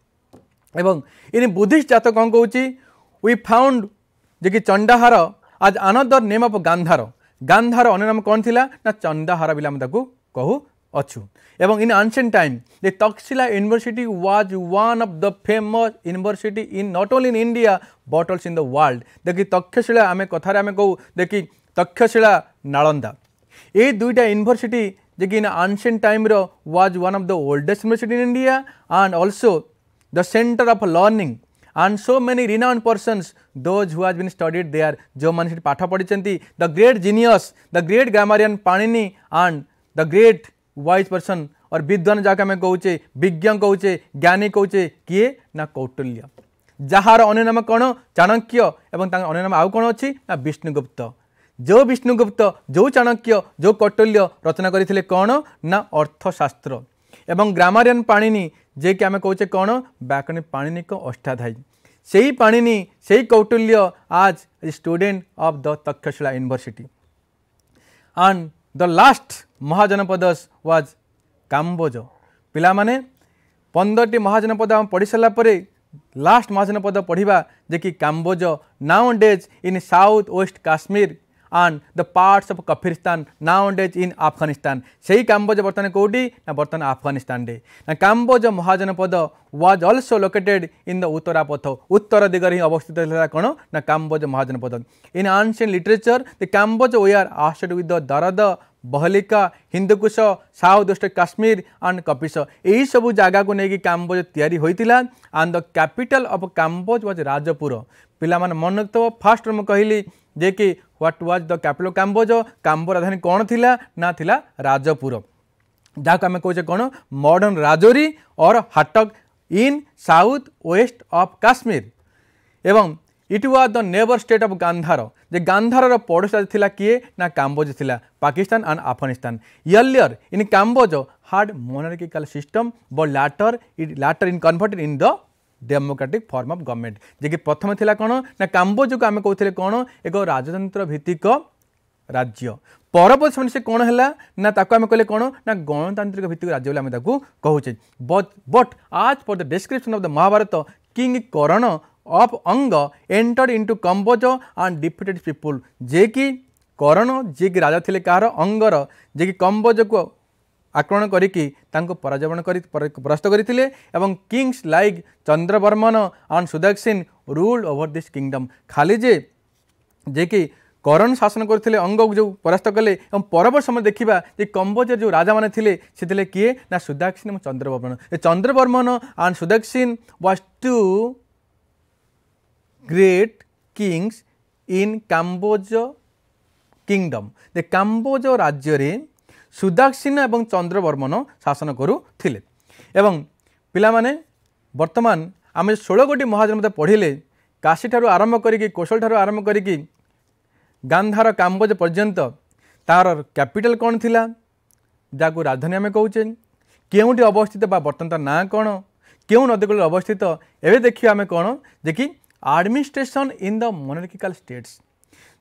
Ebang, in Buddhist jata kongko uchi, we found jeki Chandahara as another name of Gandhara. Gandhara onenam kon thila na Chandahara bila amitakku kahu ଅଛୁ ଏବଂ in ancient time the Taxila university was one of the famous university in not only in India but also in the world ଦେଖି ତକ୍ଷଶିଳା ଆମେ କଥାରେ ଆମେ କହୁ ଦେଖି ତକ୍ଷଶିଳା ନାଳନ୍ଦା ଏଇ ଦୁଇଟା ୟୁନିଭର୍ସିଟି ଯେ କି ଇନ୍ ଆନ୍ସିଏଣ୍ଟ ଟାଇମ୍ର was one of the oldest university in India and also the centre of learning and so many renowned persons those who has been studied they are ଯେଉଁମାନେ ସେଠି ପାଠ ପଢ଼ିଛନ୍ତି the great genius the great grammarian Panini and the great wise person or ବିଦ୍ୱାନ जहाँ ଆମେ କହୁଛେ विज्ञ କହୁଛେ ଜ୍ଞାନୀ କହୁଛେ କିଏ ନା कौटल्य ଯାହାର ଅନ୍ୟ ନାମ କ'ଣ ଚାଣକ୍ୟ ଏବଂ ତାଙ୍କ ଅନ୍ୟ ନାମ ଆଉ କ'ଣ ଅଛି ନା ବିଷ୍ଣୁଗୁପ୍ତ ଯେଉଁ ବିଷ୍ଣୁଗୁପ୍ତ ଯେଉଁ ଚାଣକ୍ୟ ଯେଉଁ କୌଟଲ୍ୟ ରଚନା କରିଥିଲେ କ'ଣ ନା ଅର୍ଥଶାସ୍ତ୍ର ଏବଂ ଗ୍ରାମାରିଆନ୍ ପାଣିନି ଯିଏକି ଆମେ କହୁଛେ କ'ଣ ବ୍ୟାକରଣୀ ପାଣିନିକ ଅଷ୍ଟାଧାୟୀ ସେହି ପାଣିନି ସେହି Kautilya as student of the Takshashila university and the last Mahajanapada was Kamboja ପିଲାମାନେ ପନ୍ଦରଟି ମହାଜନପଦ ଆମେ ପଢ଼ି ସାରିଲା ପରେ ଲାଷ୍ଟ ମହାଜନପଦ ପଢ଼ିବା ଯେ କି Kamboja nowadays in south west Kashmir and the parts of Kafiristan nowadays in Afghanistan ସେହି କାମ୍ବୋଜ ବର୍ତ୍ତମାନ କେଉଁଠି ନା ବର୍ତ୍ତମାନ ଆଫଗାନିସ୍ତାନରେ ନା Kamboja Mahajanapada was also located in the Uttarapatha ଉତ୍ତର ଦିଗରେ ହିଁ ଅବସ୍ଥିତ ହେଲା କ'ଣ ନା Kamboja Mahajanapada in ancient literature the Kamboja were associated with the Darada Bahlika Hindu Kush south west Kashmir and Kapisa এইসবু জায়গাকে নিয়ে কাম্বোজ তৈরি হয়েছিল and the capital of Kamboja was Rajapura ପିଲାମାନେ ମନେ ରଖିଥିବ ଫାର୍ଷ୍ଟ ମୁଁ କହିଲି ଯେ କି what was the capital Kamboja କାମ୍ବୋ ରାଜଧାନୀ କ'ଣ ଥିଲା ନା ଥିଲା ରାଜପୁର ଯାହାକୁ ଆମେ କହୁଛେ କ'ଣ modern Rajouri or Hataka in south west of Kashmir ଏବଂ it was the নেবর state of গান্ধার যে গান্ধারর পড়োশী লা কি না কাম্বোজ লা Pakistan and Afghanistan earlier in Kamboja had monarchical system but later it later in converted in the democratic form of government যে কি প্রথমে লা কোণ না কাম্বোজকে আমি কৌলে কোণ এক রাজতন্ত্র ভিত্তিক রাজ্য পরবর্তী সময় সে কোণ হল না তাকে আমি কলে কোণ না গণতান্ত্রিক ভিত্তিক রাজ্য বলে আমি তাকে কুচে but as for the description of the Mahabharata king Karna of Anga entered into Kamboja and defeated people ଯିଏକି କରଣ ଯିଏକି ରାଜା ଥିଲେ କାହାର ଅଙ୍ଗର ଯିଏକି କମ୍ବୋଜକୁ ଆକ୍ରମଣ କରିକି ତାଙ୍କୁ ପରାଜୟ କରି ପରାସ୍ତ କରିଥିଲେ ଏବଂ kings like Chandravarman and Sudakshina rule over this kingdom ଖାଲି ଯେ ଯିଏକି କରଣ ଶାସନ କରୁଥିଲେ ଅଙ୍ଗକୁ ଯେଉଁ ପରାସ୍ତ କଲେ ଏବଂ ପରବର୍ତ୍ତୀ ସମୟରେ ଦେଖିବା ଯେ କମ୍ବୋଜର ଯେଉଁ ରାଜାମାନେ ଥିଲେ ସେ ଥିଲେ କିଏ ନା ସୁଦାକ୍ଷିନ୍ ଏବଂ ଚନ୍ଦ୍ରବର୍ମନ ଏ Chandravarman and Sudakshina was two great kings in Cambodia kingdom. The Cambodia রাজ্যরে সুদাক্ষিণ এবং চন্দ্রবর্মন শাসন করুলে এবং পিলামানে বর্তমান আমি ষোল কোটি মহাজন মধ্যে পড়িলে কাশীঠার আরম্ভ করিকি কোশলঠার আরম্ভ করিকি গান্ধার কাম্বোজ পর্যন্ত তার ক্যাপিটাল কোণ লা যা রাজধানী আমি কৌচে কেউটি অবস্থিত বা বর্তমান তার না কোণ কেউ নদীকূলে অবস্থিত এবে দেখি আমি কোণ যে কি administration in the monarchical states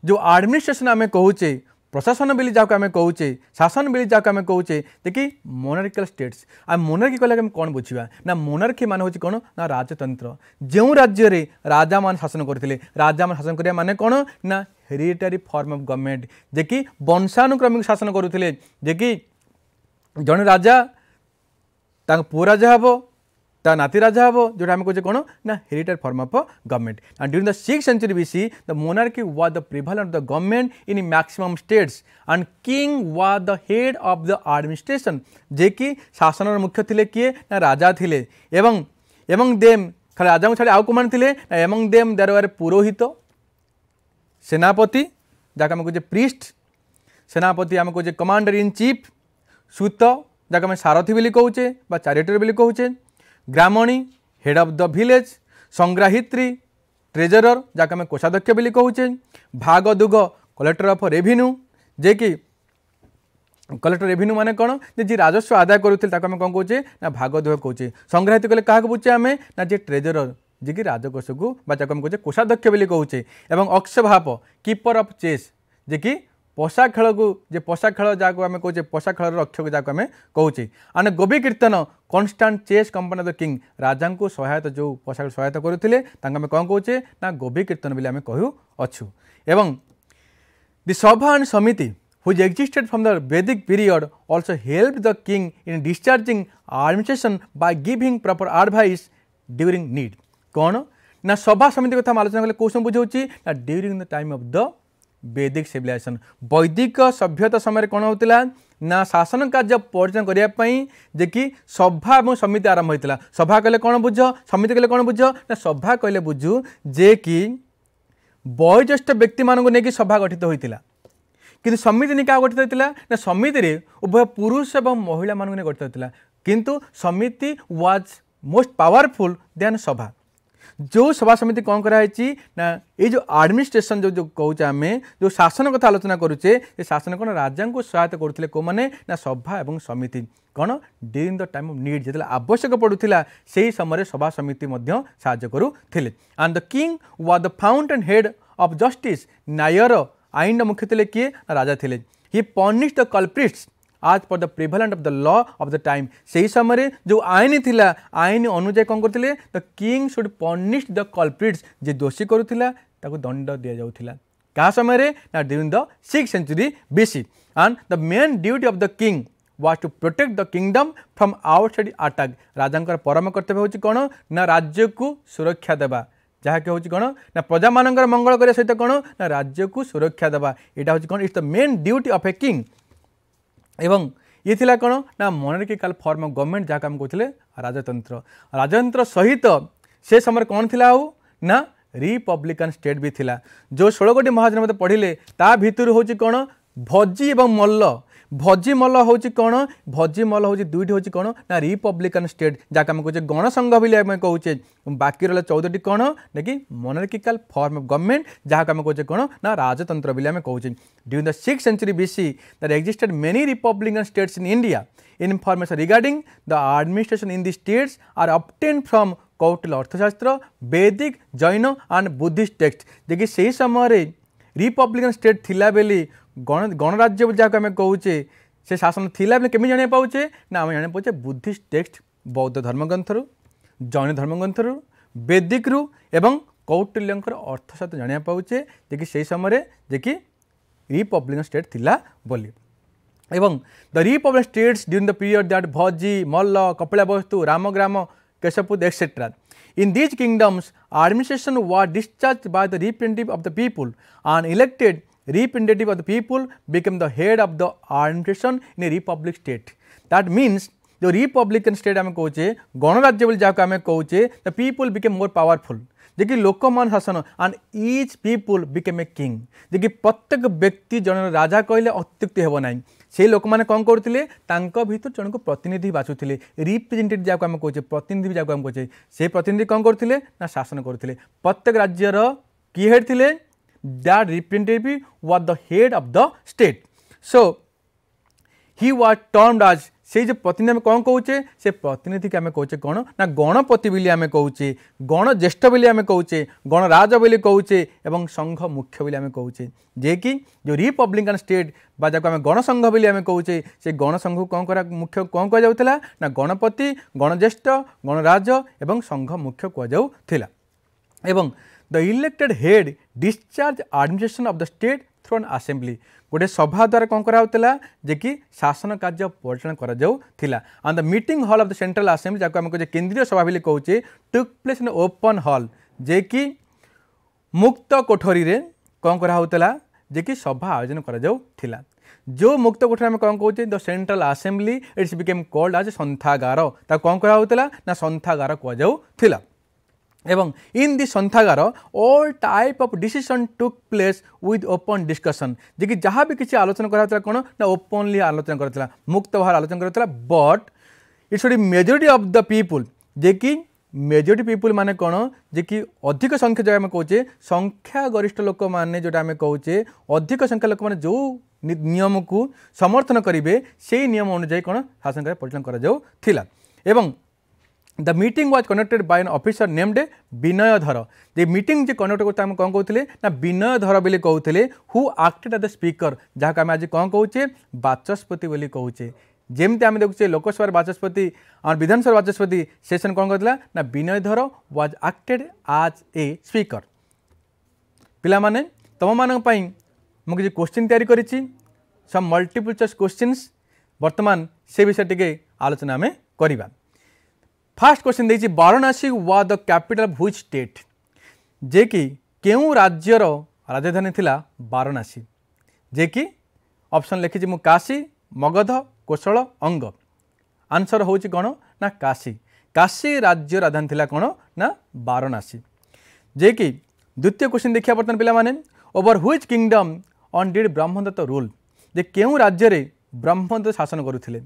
ଯେଉଁ ଆଡ଼ମିନିଷ୍ଟ୍ରେସନ୍ ଆମେ କହୁଛେ ପ୍ରଶାସନ ବୋଲି ଯାହାକୁ ଆମେ କହୁଛେ ଶାସନ ବୋଲି ଯାହାକୁ ଆମେ କହୁଛେ ଯେ କି ମୋନାର୍କିକାଲ୍ ଷ୍ଟେଟ୍ସ ଆଉ ମୋନାର୍କି କହିଲେ ଆମେ କ'ଣ ବୁଝିବା ନା ମୋନାର୍କି ମାନେ ହେଉଛି କ'ଣ ନା ରାଜତନ୍ତ୍ର ଯେଉଁ ରାଜ୍ୟରେ ରାଜାମାନେ ଶାସନ କରୁଥିଲେ ରାଜାମାନେ ଶାସନ କରିବା ମାନେ କ'ଣ ନା ହେରିଟାରୀ ଫର୍ମ ଅଫ୍ ଗଭର୍ଣ୍ଣମେଣ୍ଟ ଯେ କି ବଂଶାନୁକ୍ରମିକ ଶାସନ କରୁଥିଲେ ଯେ କି ଜଣେ ରାଜା ତାଙ୍କ ପୁଅ ରାଜା ହେବ ତା ନାତି ରାଜା ହେବ ଯେଉଁଟା ଆମେ କହୁଛେ କ'ଣ ନା hereditary form of government and during the six century B C the monarchy was the prevail of the government in maximum states and king was the head of the administration ଯେ କି ଶାସନର ମୁଖ୍ୟ ଥିଲେ କିଏ ନା ରାଜା ଥିଲେ ଏବଂ ଏବଂ ଦେମ୍ ଖାଲି ରାଜାଙ୍କୁ ଛାଡ଼ି ଆଉ କେଉଁମାନେ ଥିଲେ ନା ଏବଂ ଦେମ୍ ଦେର ୱାର୍ ପୁରୋହିତ ସେନାପତି ଯାହାକୁ ଆମେ କହୁଛେ ପ୍ରିଷ୍ଟ ସେନାପତି ଆମେ କହୁଛେ କମାଣ୍ଡର ଇନ୍ ଚିଫ୍ ସୂତ ଯାହାକୁ ଆମେ ସାରଥୀ ବୋଲି କହୁଛେ ବା ଚାରିଟର ବୋଲି କହୁଛେ Gramani head of the village Sangrahitri treasurer जाके आम कोषाध्यक्ष बोली कहचे Bhagadugha collector of revenue जे कि कलेक्टर रेभिन्यू मैंने कौन जी राजस्व आदाय करूँ ताको आम कौन कहे ना भाग दुह कहे संग्राहित कले क्या बुझे आम ना जी ट्रेजरर যে কি রাজকোষকু বা যাকে আমি কোচে কোষাধ্যক্ষ বলে কৌছে এবং অক্ষভাপ কিপর অফ চেস যে কি ପଶା ଖେଳକୁ ଯେ ପଶା ଖେଳ ଯାହାକୁ ଆମେ କହୁଛେ ପଶା ଖେଳର ରକ୍ଷକ ଯାହାକୁ ଆମେ କହୁଛେ and Govikartana constant chase company of the king ରାଜାଙ୍କୁ ସହାୟତା ଯେଉଁ ପଶା ସହାୟତା କରୁଥିଲେ ତାଙ୍କୁ ଆମେ କ'ଣ କହୁଛେ ନା ଗୋବି କୀର୍ତ୍ତନ ବୋଲି ଆମେ କହୁଅଛୁ ଏବଂ ଦି ସଭା ଆଣ୍ଡ ସମିତି which existed from the Vedic period also helped the king in discharging administration by giving proper advice during need. कौन ना सभा समिति कथा आलोचना कले क्वेश्चन बुझे ना during the time of the Vedic civilisation वैदिक सभ्यता समय ना शासन कार्य कर्ज परिचन गर्ने कि सभा ए समिति आरंभ आरम्भ सभा कहिले कन बुझ समिति बुझ ना सभा कहिले बुझु जे कि बयोज्येष्ठ व्यक्ति मि सभा गठित हुन्छ कि समिति नै कहाँ गठित हुन्छ ना समिति उभय पुरुष ए महिला मैले गठित हुन्छ किन समिति वाज मोस्ट पावरफुल द्यान् सभा जो सभा समिति कौन कराई ना ये जो आडमिनिस्ट्रेसन जो जो कौचे आम जो शासन कथा आलोचना करुचे शासन कौन राजा को सहायता करुले कौ मैंने ना सभा और समिति कौन during the time of need जो आवश्यक पड़ूला से ही समय सभा समिति साज्य करुले the king was the fountainhead of justice न्यायर आईन मुख्य थे किए राजा थे he punish the culprits as per the prevalent of the law of the time ସେହି ସମୟରେ ଯେଉଁ ଆଇନ ଥିଲା ଆଇନ ଅନୁଯାୟୀ କ'ଣ କରୁଥିଲେ ଦ କିଙ୍ଗ ସୁଡ୍ ପନିଶ ଦ କଲ୍ପ୍ରିଟ୍ସ ଯିଏ ଦୋଷୀ କରୁଥିଲା ତାକୁ ଦଣ୍ଡ ଦିଆଯାଉଥିଲା କାହା ସମୟରେ ନା during the six century BC and the main duty of the king was to protect the kingdom from outside attack ରାଜାଙ୍କର ପରମ କର୍ତ୍ତବ୍ୟ ହେଉଛି କ'ଣ ନା ରାଜ୍ୟକୁ ସୁରକ୍ଷା ଦେବା ଯାହାକି ହେଉଛି କ'ଣ ନା ପ୍ରଜାମାନଙ୍କର ମଙ୍ଗଳ କରିବା ସହିତ କ'ଣ ନା ରାଜ୍ୟକୁ ସୁରକ୍ଷା ଦେବା ଏଇଟା ହେଉଛି କ'ଣ it's the main duty of a king ଏବଂ ଇଏ ଥିଲା କ'ଣ ନା ମନରେଟିକାଲ ଫର୍ମ ଅଫ୍ ଗଭର୍ଣ୍ଣମେଣ୍ଟ ଯାହାକୁ ଆମେ କହୁଥିଲେ ରାଜତନ୍ତ୍ର ରାଜତନ୍ତ୍ର ସହିତ ସେ ସମୟରେ କ'ଣ ଥିଲା ଆଉ ନା ରିପବ୍ଲିକାନ ଷ୍ଟେଟ୍ ବି ଥିଲା ଯେଉଁ ଷୋଳ କୋଟି ମହାଜନ ମୋତେ ପଢ଼ିଲେ ତା ଭିତରୁ ହେଉଛି କ'ଣ ଭଜି ଏବଂ ମଲ୍ଲ ভজিমল হচ্ছে কোণ ভজিমল হচ্ছে দুইটি হচ্ছে কোণ না রিপব্লিকান স্টেট যাকে আমি কৌছে গণসংঘ বলে আমি কৌছে বাকি রহলা চৌদটি কোণ নাকি মনার্কিকাল ফর্ম অফ গভর্নমেন্ট যাকে আমি কৌছে কোণ না রাজতন্ত্র বলে আমি কৌছে during the six century BC there existed many republican states in India information regarding the administration in the states are obtain from Kautilya Arthashastra Vedic Jain and Buddhist text যে কি সেই সময় রিপব্লিকান স্টেট ଥିଲା ବୋଲି ଗଣ ଗଣରାଜ୍ୟ ଯାହାକୁ ଆମେ କହୁଛେ ସେ ଶାସନ ଥିଲା ବୋଲି କେମିତି ଜାଣିବାକୁ ପାଉଛେ ନା ଆମେ ଜାଣିବାକୁ ପାଉଛେ ବୁଦ୍ଧିଷ୍ଟ ଟେକ୍ସଟ ବୌଦ୍ଧ ଧର୍ମଗ୍ରନ୍ଥରୁ ଜୈନ ଧର୍ମଗ୍ରନ୍ଥରୁ ବେଦିକରୁ ଏବଂ କୌଟିଲ୍ୟଙ୍କର ଅର୍ଥଶାସ୍ତ୍ର ଜାଣିବାକୁ ପାଉଛେ ଯେ କି ସେହି ସମୟରେ ଯେ କି ରିପବ୍ଲିକନ୍ ଷ୍ଟେଟ୍ ଥିଲା ବୋଲି ଏବଂ the republican states during the period that Vajji Malla Kapilavastu Ramagrama Kesaputta etcetera In these kingdoms, administration was discharged by the representative of the people and elected representative of the people became the head of the administration in a republic state. That means जो republican state आम कहे गणराज्य बोली जहाँ आम कहे the people became more powerful जे कि लोक मान शासन and each people became a king जे कि प्रत्येक व्यक्ति जन राजा कहले अत्युक्ति हे ना সেই লোক মানে কম করুলে তাঙ্ক ভিতর জনক প্রতিনিধি বাছুলে রিপ্রেজেটেটিভ যা আমি কৌছে প্রতিনিধি যা আমি কৌছে সেই প্রতিনিধি কম করুলে না শাসন প্রত্যেক রাজ্যর কি হেড লে that representative was the head of the state. So, he was termed as সেই যে প্রতিনিধি আমি কম কৌছে সে প্রতিনিধিকে আমি কৌছে কোণ না গণপতি বলে আমি কৌছে গণজ্যেষ্ঠ বলে আমি কৌছে গণরাজ বলে কৌছে এবং সংঘ মুখ্য বলে আমি কৌছে যে কি যে রিপব্লিকান স্টেট বা যাকে আমি গণসংঘ বলে আমি কৌছে সে গণসংঘ কম করা মুখ্য কম কুযাউলা না গণপতি গণজ্যেষ্ঠ গণরাজ এবং সংঘ মুখ্য কুযাউলা এবং the elected head discharge administration of the state through an assembly গোটে সভা দ্বারা কম করা হচ্ছিল যে কি শাসন কার্য পরিচালনা করা যাওয়া and the meeting hall of the central assembly যাকে আমি কହୁଛେ কেন্দ্রীয় সভা বলে কହୁଛେ took place in open hall যে কি মুক্ত কোঠরীরে কম করা হচ্ছিল যে কি সভা আয়োজন করা যাওয়া जो मुक्त कोठा आम कौन कौचे the central assembly its became called as santhagara ताको कौन कहला ना सन्थागार कहला Ebong, in the Santhagara, all type of decision took place with open discussion. जेकि जहाँ भी किसी आलोचना करा था कौन ना openly आलोचना करा था मुक्त भार आलोचना करा था but it's the majority of the people जेकि মেজরিটি পিপুল মানে কোণ যে কি অধিক সংখ্যা যেটা আমি কৌছে সংখ্যাগরিষ্ঠ লোক মানে যেটা আমি কৌছে অধিক সংখ্যা লোক মানে যে নিয়মকু সমর্থন করবে সেই নিয়ম অনুযায়ী কোণ শাসন পরিচালনা করা যাও এবং The meeting was conducted by an officer named Binoy Dhara. The meeting J conduct करता हम कौन कहते ना Binoy Dhara बोले कहते who acted as the speaker जहाँ आम आज कौन कहे बाचस्पति बोली कहे যেমতি আমি দেখুছে লোকসভার বাচস্পতি আমার বিধানসভার বাচস্পতি সেশন কম করলে না বিনয় ধর ওয়াজ আক্টেড আজ এ স্পিকর পিলামানে তোমামানাই মু কিছু কোশ্চিন তৈরি করেছি সব মল্টিপল চয়েস কোশ্চিন্স বর্তমান সে বিষয়ে টিকে আলোচনা আমি করা ফার্স্ট কোশ্চিন দিয়েছি Varanasi was the capital of which state যে কি কেউ রাজ্যর রাজধানী লা বারাণসী যে কি অপশন লিখিছি মু কাশী মগধ কোশল অঙ্গ আনসর হচ্ছে কোণ না কাশী কাশী রাজ্য রাজধানী লা কোণ না বারাণসী যে কি দ্বিতীয় কোশ্চিন দেখা বর্তমান পিলামানে over which kingdom on did Brahmadatta rule যে কেউ রাজ্যের ব্রহ্মদত্ত শাসন করুলে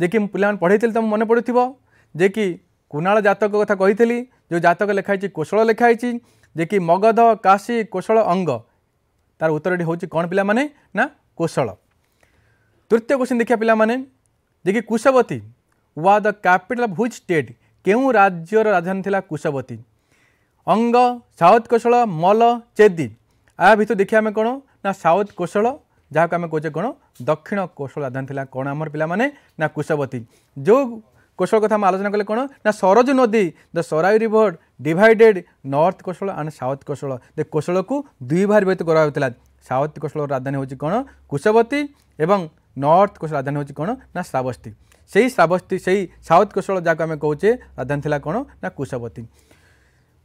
যে কি পিলামানে পড়াইলে তোমার মনে পড়ুথিব যে কি କୁନାଳ ଜାତକ କଥା କହିଥିଲି ଯେଉଁ ଜାତକ ଲେଖାହେଇଛି କୋଶଳ ଲେଖାହେଇଛି ଯେ କି ମଗଧ କାଶୀ କୋଶଳ ଅଙ୍ଗ ତାର ଉତ୍ତରଟି ହେଉଛି କ'ଣ ପିଲାମାନେ ନା କୋଶଳ ତୃତୀୟ କୋଶ୍ଚିନ୍ ଦେଖିବା ପିଲାମାନେ ଯେ କି Kushavati was the capital of which state କେଉଁ ରାଜ୍ୟର ରାଜଧାନୀ ଥିଲା କୁଶବତୀ ଅଙ୍ଗ ସାଉଥ୍ କୋଶଳ ମଲ ଚେଦି ଆ ଭିତରୁ ଦେଖିବା ଆମେ କ'ଣ ନା ସାଉଥ୍ କୋଶଳ ଯାହାକୁ ଆମେ କହୁଛେ କ'ଣ ଦକ୍ଷିଣ କୋଶଳ ରାଜଧାନୀ ଥିଲା କ'ଣ ଆମର ପିଲାମାନେ ନା କୁଶବତୀ ଯେଉଁ কোশল কথা আমি আলোচনা কলে কোণ না সরজ নদী the Sarayu river divided north Kosala and south Kosala দে কোশলকু দুই ভাগ বিভক্ত করা হয়েছিল সাউথ কোশল রাজধানী হচ্ছে কোণ কুশবতী এবং নর্থ কোশল রাজধানী হচ্ছে কোণ না শ্রাবস্তী সেই শ্রাবস্তী সেই সাউথ কোশল যাকে আমি কৌছে রাজধানী লা কোণ না Kushavati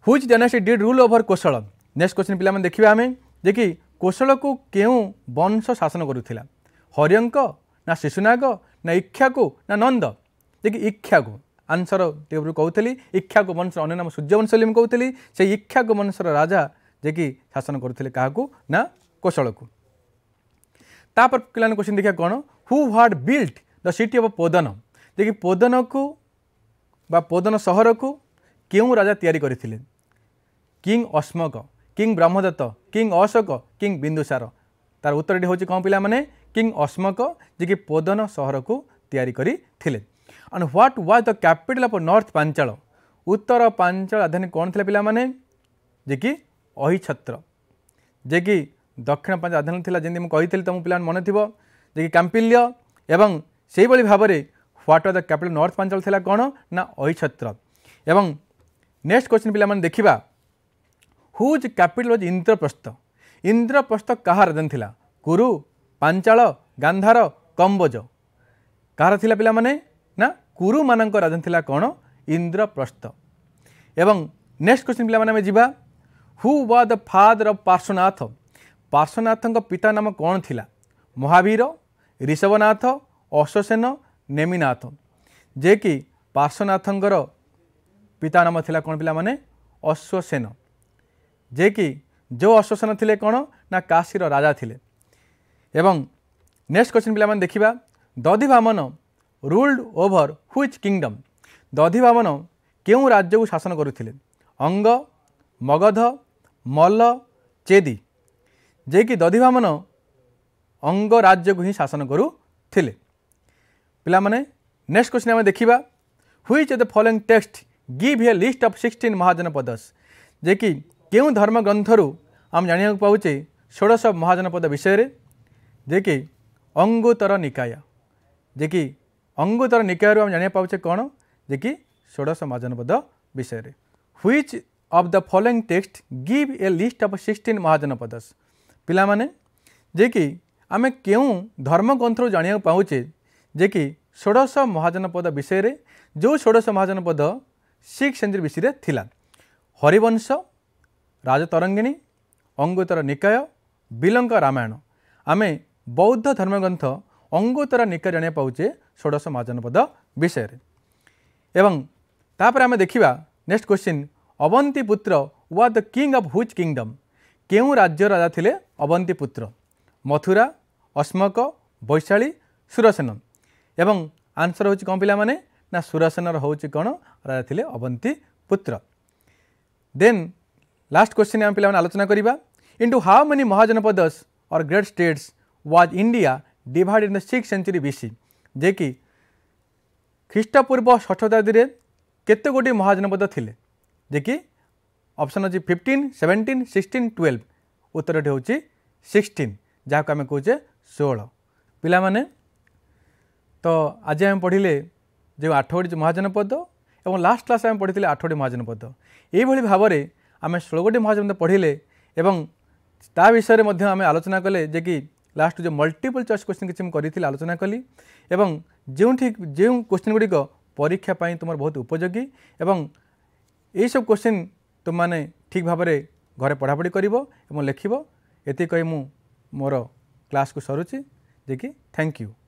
whose dynasty did rule over Kosala next question পিলামানে দেখিবা আমি যে কি কোশলকু কেউ বংশ শাসন করুলা হরিয়ঙ্ক না শিশুনাগ না ইক্ষাকু না নন্দ ଯିଏକି ଇକ୍ଷାକୁ ଆନ୍ସର ଟିକେ କହୁଥିଲି ଇକ୍ଷାକୁ ବଂଶର ଅନ୍ୟ ନାମ ସୂର୍ଯ୍ୟବଂଶଲିମ କହୁଥିଲି ସେ ଇକ୍ଷାକୁ ବଂଶର ରାଜା ଯିଏକି ଶାସନ କରୁଥିଲେ କାହାକୁ ନା କୋଶଳକୁ ତାପରେ ପିଲାମାନେ କୋଶ୍ଚିନ୍ ଦେଖିବା କ'ଣ who what built the city of Podana ଯିଏକି ପୋଦନକୁ ବା ପୋଦନ ସହରକୁ କେଉଁ ରାଜା ତିଆରି କରିଥିଲେ king Ashmaka king Brahmadatta king Ashoka king Bindusara ତାର ଉତ୍ତରଟି ହେଉଛି କ'ଣ ପିଲାମାନେ କିଙ୍ଗ ଅଶ୍ମକ ଯିଏକି ପୋଦନ ସହରକୁ ତିଆରି କରିଥିଲେ And what was the capital of North Panchal? Uttar Panchal Adhani कौन ଥିଲା ପିଲାମାନେ ଯେ କି ଅହିଛତ୍ର ଯେ କି ଦକ୍ଷିଣ ପାଞ୍ଚ ଆଧାନ ଥିଲା ଯେମିତି ମୁଁ କହିଥିଲି ତୁମ ପିଲାମାନେ ମନେ ଥିବ ଯେ କି କାମ୍ପିଲ୍ୟ ଏବଂ ସେହିଭଳି ଭାବରେ what of the capital north Panchala ଥିଲା କ'ଣ ନା ଅହିଛତ୍ର ଏବଂ ନେକ୍ସଟ କ୍ୱେଶ୍ଚିନ୍ ପିଲାମାନେ ଦେଖିବା whose capital was Indraprastha Indraprastha କାହା ରାଜଧାନୀ ଥିଲା କୁରୁ ପାଞ୍ଚାଳ ଗାନ୍ଧାର କମ୍ବୋଜ କାହାର ଥିଲା ପିଲାମାନେ କୁରୁମାନଙ୍କ ରାଜଧାନୀ ଥିଲା କ'ଣ ଇନ୍ଦ୍ରପ୍ରସ୍ଥ ଏବଂ ନେକ୍ସଟ କ୍ୱେଶ୍ଚିନ୍ ପିଲାମାନେ ଆମେ ଯିବା who was the father of Parshvanath ପାର୍ଶ୍ୱନାଥଙ୍କ ପିତା ନାମ କ'ଣ ଥିଲା ମହାବୀର ଋଷଭନାଥ ଅଶ୍ୱସେନ ନେମିନାଥ ଯିଏକି ପାର୍ଶ୍ୱନାଥଙ୍କର ପିତା ନାମ ଥିଲା କ'ଣ ପିଲାମାନେ ଅଶ୍ୱସେନ ଯିଏକି ଯେଉଁ ଅଶ୍ୱସେନ ଥିଲେ କ'ଣ ନା କାଶୀର ରାଜା ଥିଲେ ଏବଂ ନେକ୍ସଟ କ୍ୱେଶ୍ଚିନ୍ ପିଲାମାନେ ଦେଖିବା Dadhivamana ruled over which kingdom Dadhivamana কেউ রাজ্যকু শাসন করুলে অঙ্গ মগধ মল্ল চেদি যে কি দধিবামন অঙ্গ রাজ্যকু হি শাসন করুলে পিলামানে নেক্সট কোশ্চিন আমি দেখিবা which the following text give a list of sixteen mahajanapadas যে কি কেউ ধর্মগ্রন্থর আমি জাঁয়া পাউছে ষোড়শ মহাজন পদ বিষয়ে যে কি অঙ্গুতর নিকায় যে কি ଅଙ୍ଗୁତର ନିକାୟରୁ ଆମେ ଜାଣିବାକୁ ପାଉଛେ କ'ଣ ଯେ କି ଷୋଡ଼ଶ ମହାଜନପଦ ବିଷୟରେ which of the following text give a list of sixteen mahajanapadas ପିଲାମାନେ ଯେ କି ଆମେ କେଉଁ ଧର୍ମଗ୍ରନ୍ଥରୁ ଜାଣିବାକୁ ପାଉଛେ ଯେ କି ଷୋଡ଼ଶ ମହାଜନପଦ ବିଷୟରେ ଯେଉଁ ଷୋଡ଼ଶ ମହାଜନପଦ ସିକ୍ସ ସେଞ୍ଚୁରୀ ବିଷୟରେ ଥିଲା ହରିବଂଶ ରାଜତରଙ୍ଗିଣୀ ଅଙ୍ଗୁତର ନିକାୟ ବିଲଙ୍କ ରାମାୟଣ ଆମେ ବୌଦ୍ଧ ଧର୍ମଗ୍ରନ୍ଥ অঙ্গ দ্বারা নিকা জাঁয়া পাউছে ষোড়শ মহাজনপদ বিষয় এবং তাপরে আমি দেখিবা next question Avantiputra was the king of which kingdom কেউ রাজ্য রাজা লে অবন্তী পুত্র মথুরা অস্মক বৈশালী সুরসেন এবং আনসর হচ্ছে কম পিলা মানে না সুরসেনর হচ্ছে কোণ রাজা লে অবন্তী পুত্র দেন লাস্ট কোশ্চিন আমি পিলা আলোচনা করা into how many mahajanapadas or great states was India divide in the six century BC যে কি খ্রিস্টপূর্ব ষষ্ঠ শতাব্দীরে কেতে গোটি মহাজনপদ লে যে কি অপশন অছি ফিফটিন সেভেন্টিন সিক্সটিন টুয়েলভ উত্তরটি হচ্ছে সিক্সটিন যা আমি কুচে ষোল পিলা মানে তো আজ আমি পড়লে যে আঠগোটি মহাজনপদ এবং লাস্ট ক্লাস আমি পড়িলে আঠগোটি মহাজনপদ এইভাবে ভাবে আমি ষোলগোটি মহাজনপদ পড়লে এবং তা বিষয়ে আমি আলোচনা কলে যে কি ଲାଷ୍ଟ ଯେଉଁ ମଲ୍ଟିପଲ୍ ଚଏସ୍ କୋଶ୍ଚିନ୍ କିଛି ମୁଁ କରିଥିଲି ଆଲୋଚନା କଲି ଏବଂ ଯେଉଁଠି ଯେଉଁ କୋଶ୍ଚିନ୍ ଗୁଡ଼ିକ ପରୀକ୍ଷା ପାଇଁ ତୁମର ବହୁତ ଉପଯୋଗୀ ଏବଂ ଏହିସବୁ କୋଶ୍ଚିନ୍ ତୁମମାନେ ଠିକ୍ ଭାବରେ ଘରେ ପଢ଼ାପଢ଼ି କରିବ ଏବଂ ଲେଖିବ ଏତିକି କହି ମୁଁ ମୋର କ୍ଲାସ୍କୁ ସରୁଛି ଯେ କି ଥ୍ୟାଙ୍କ ୟୁ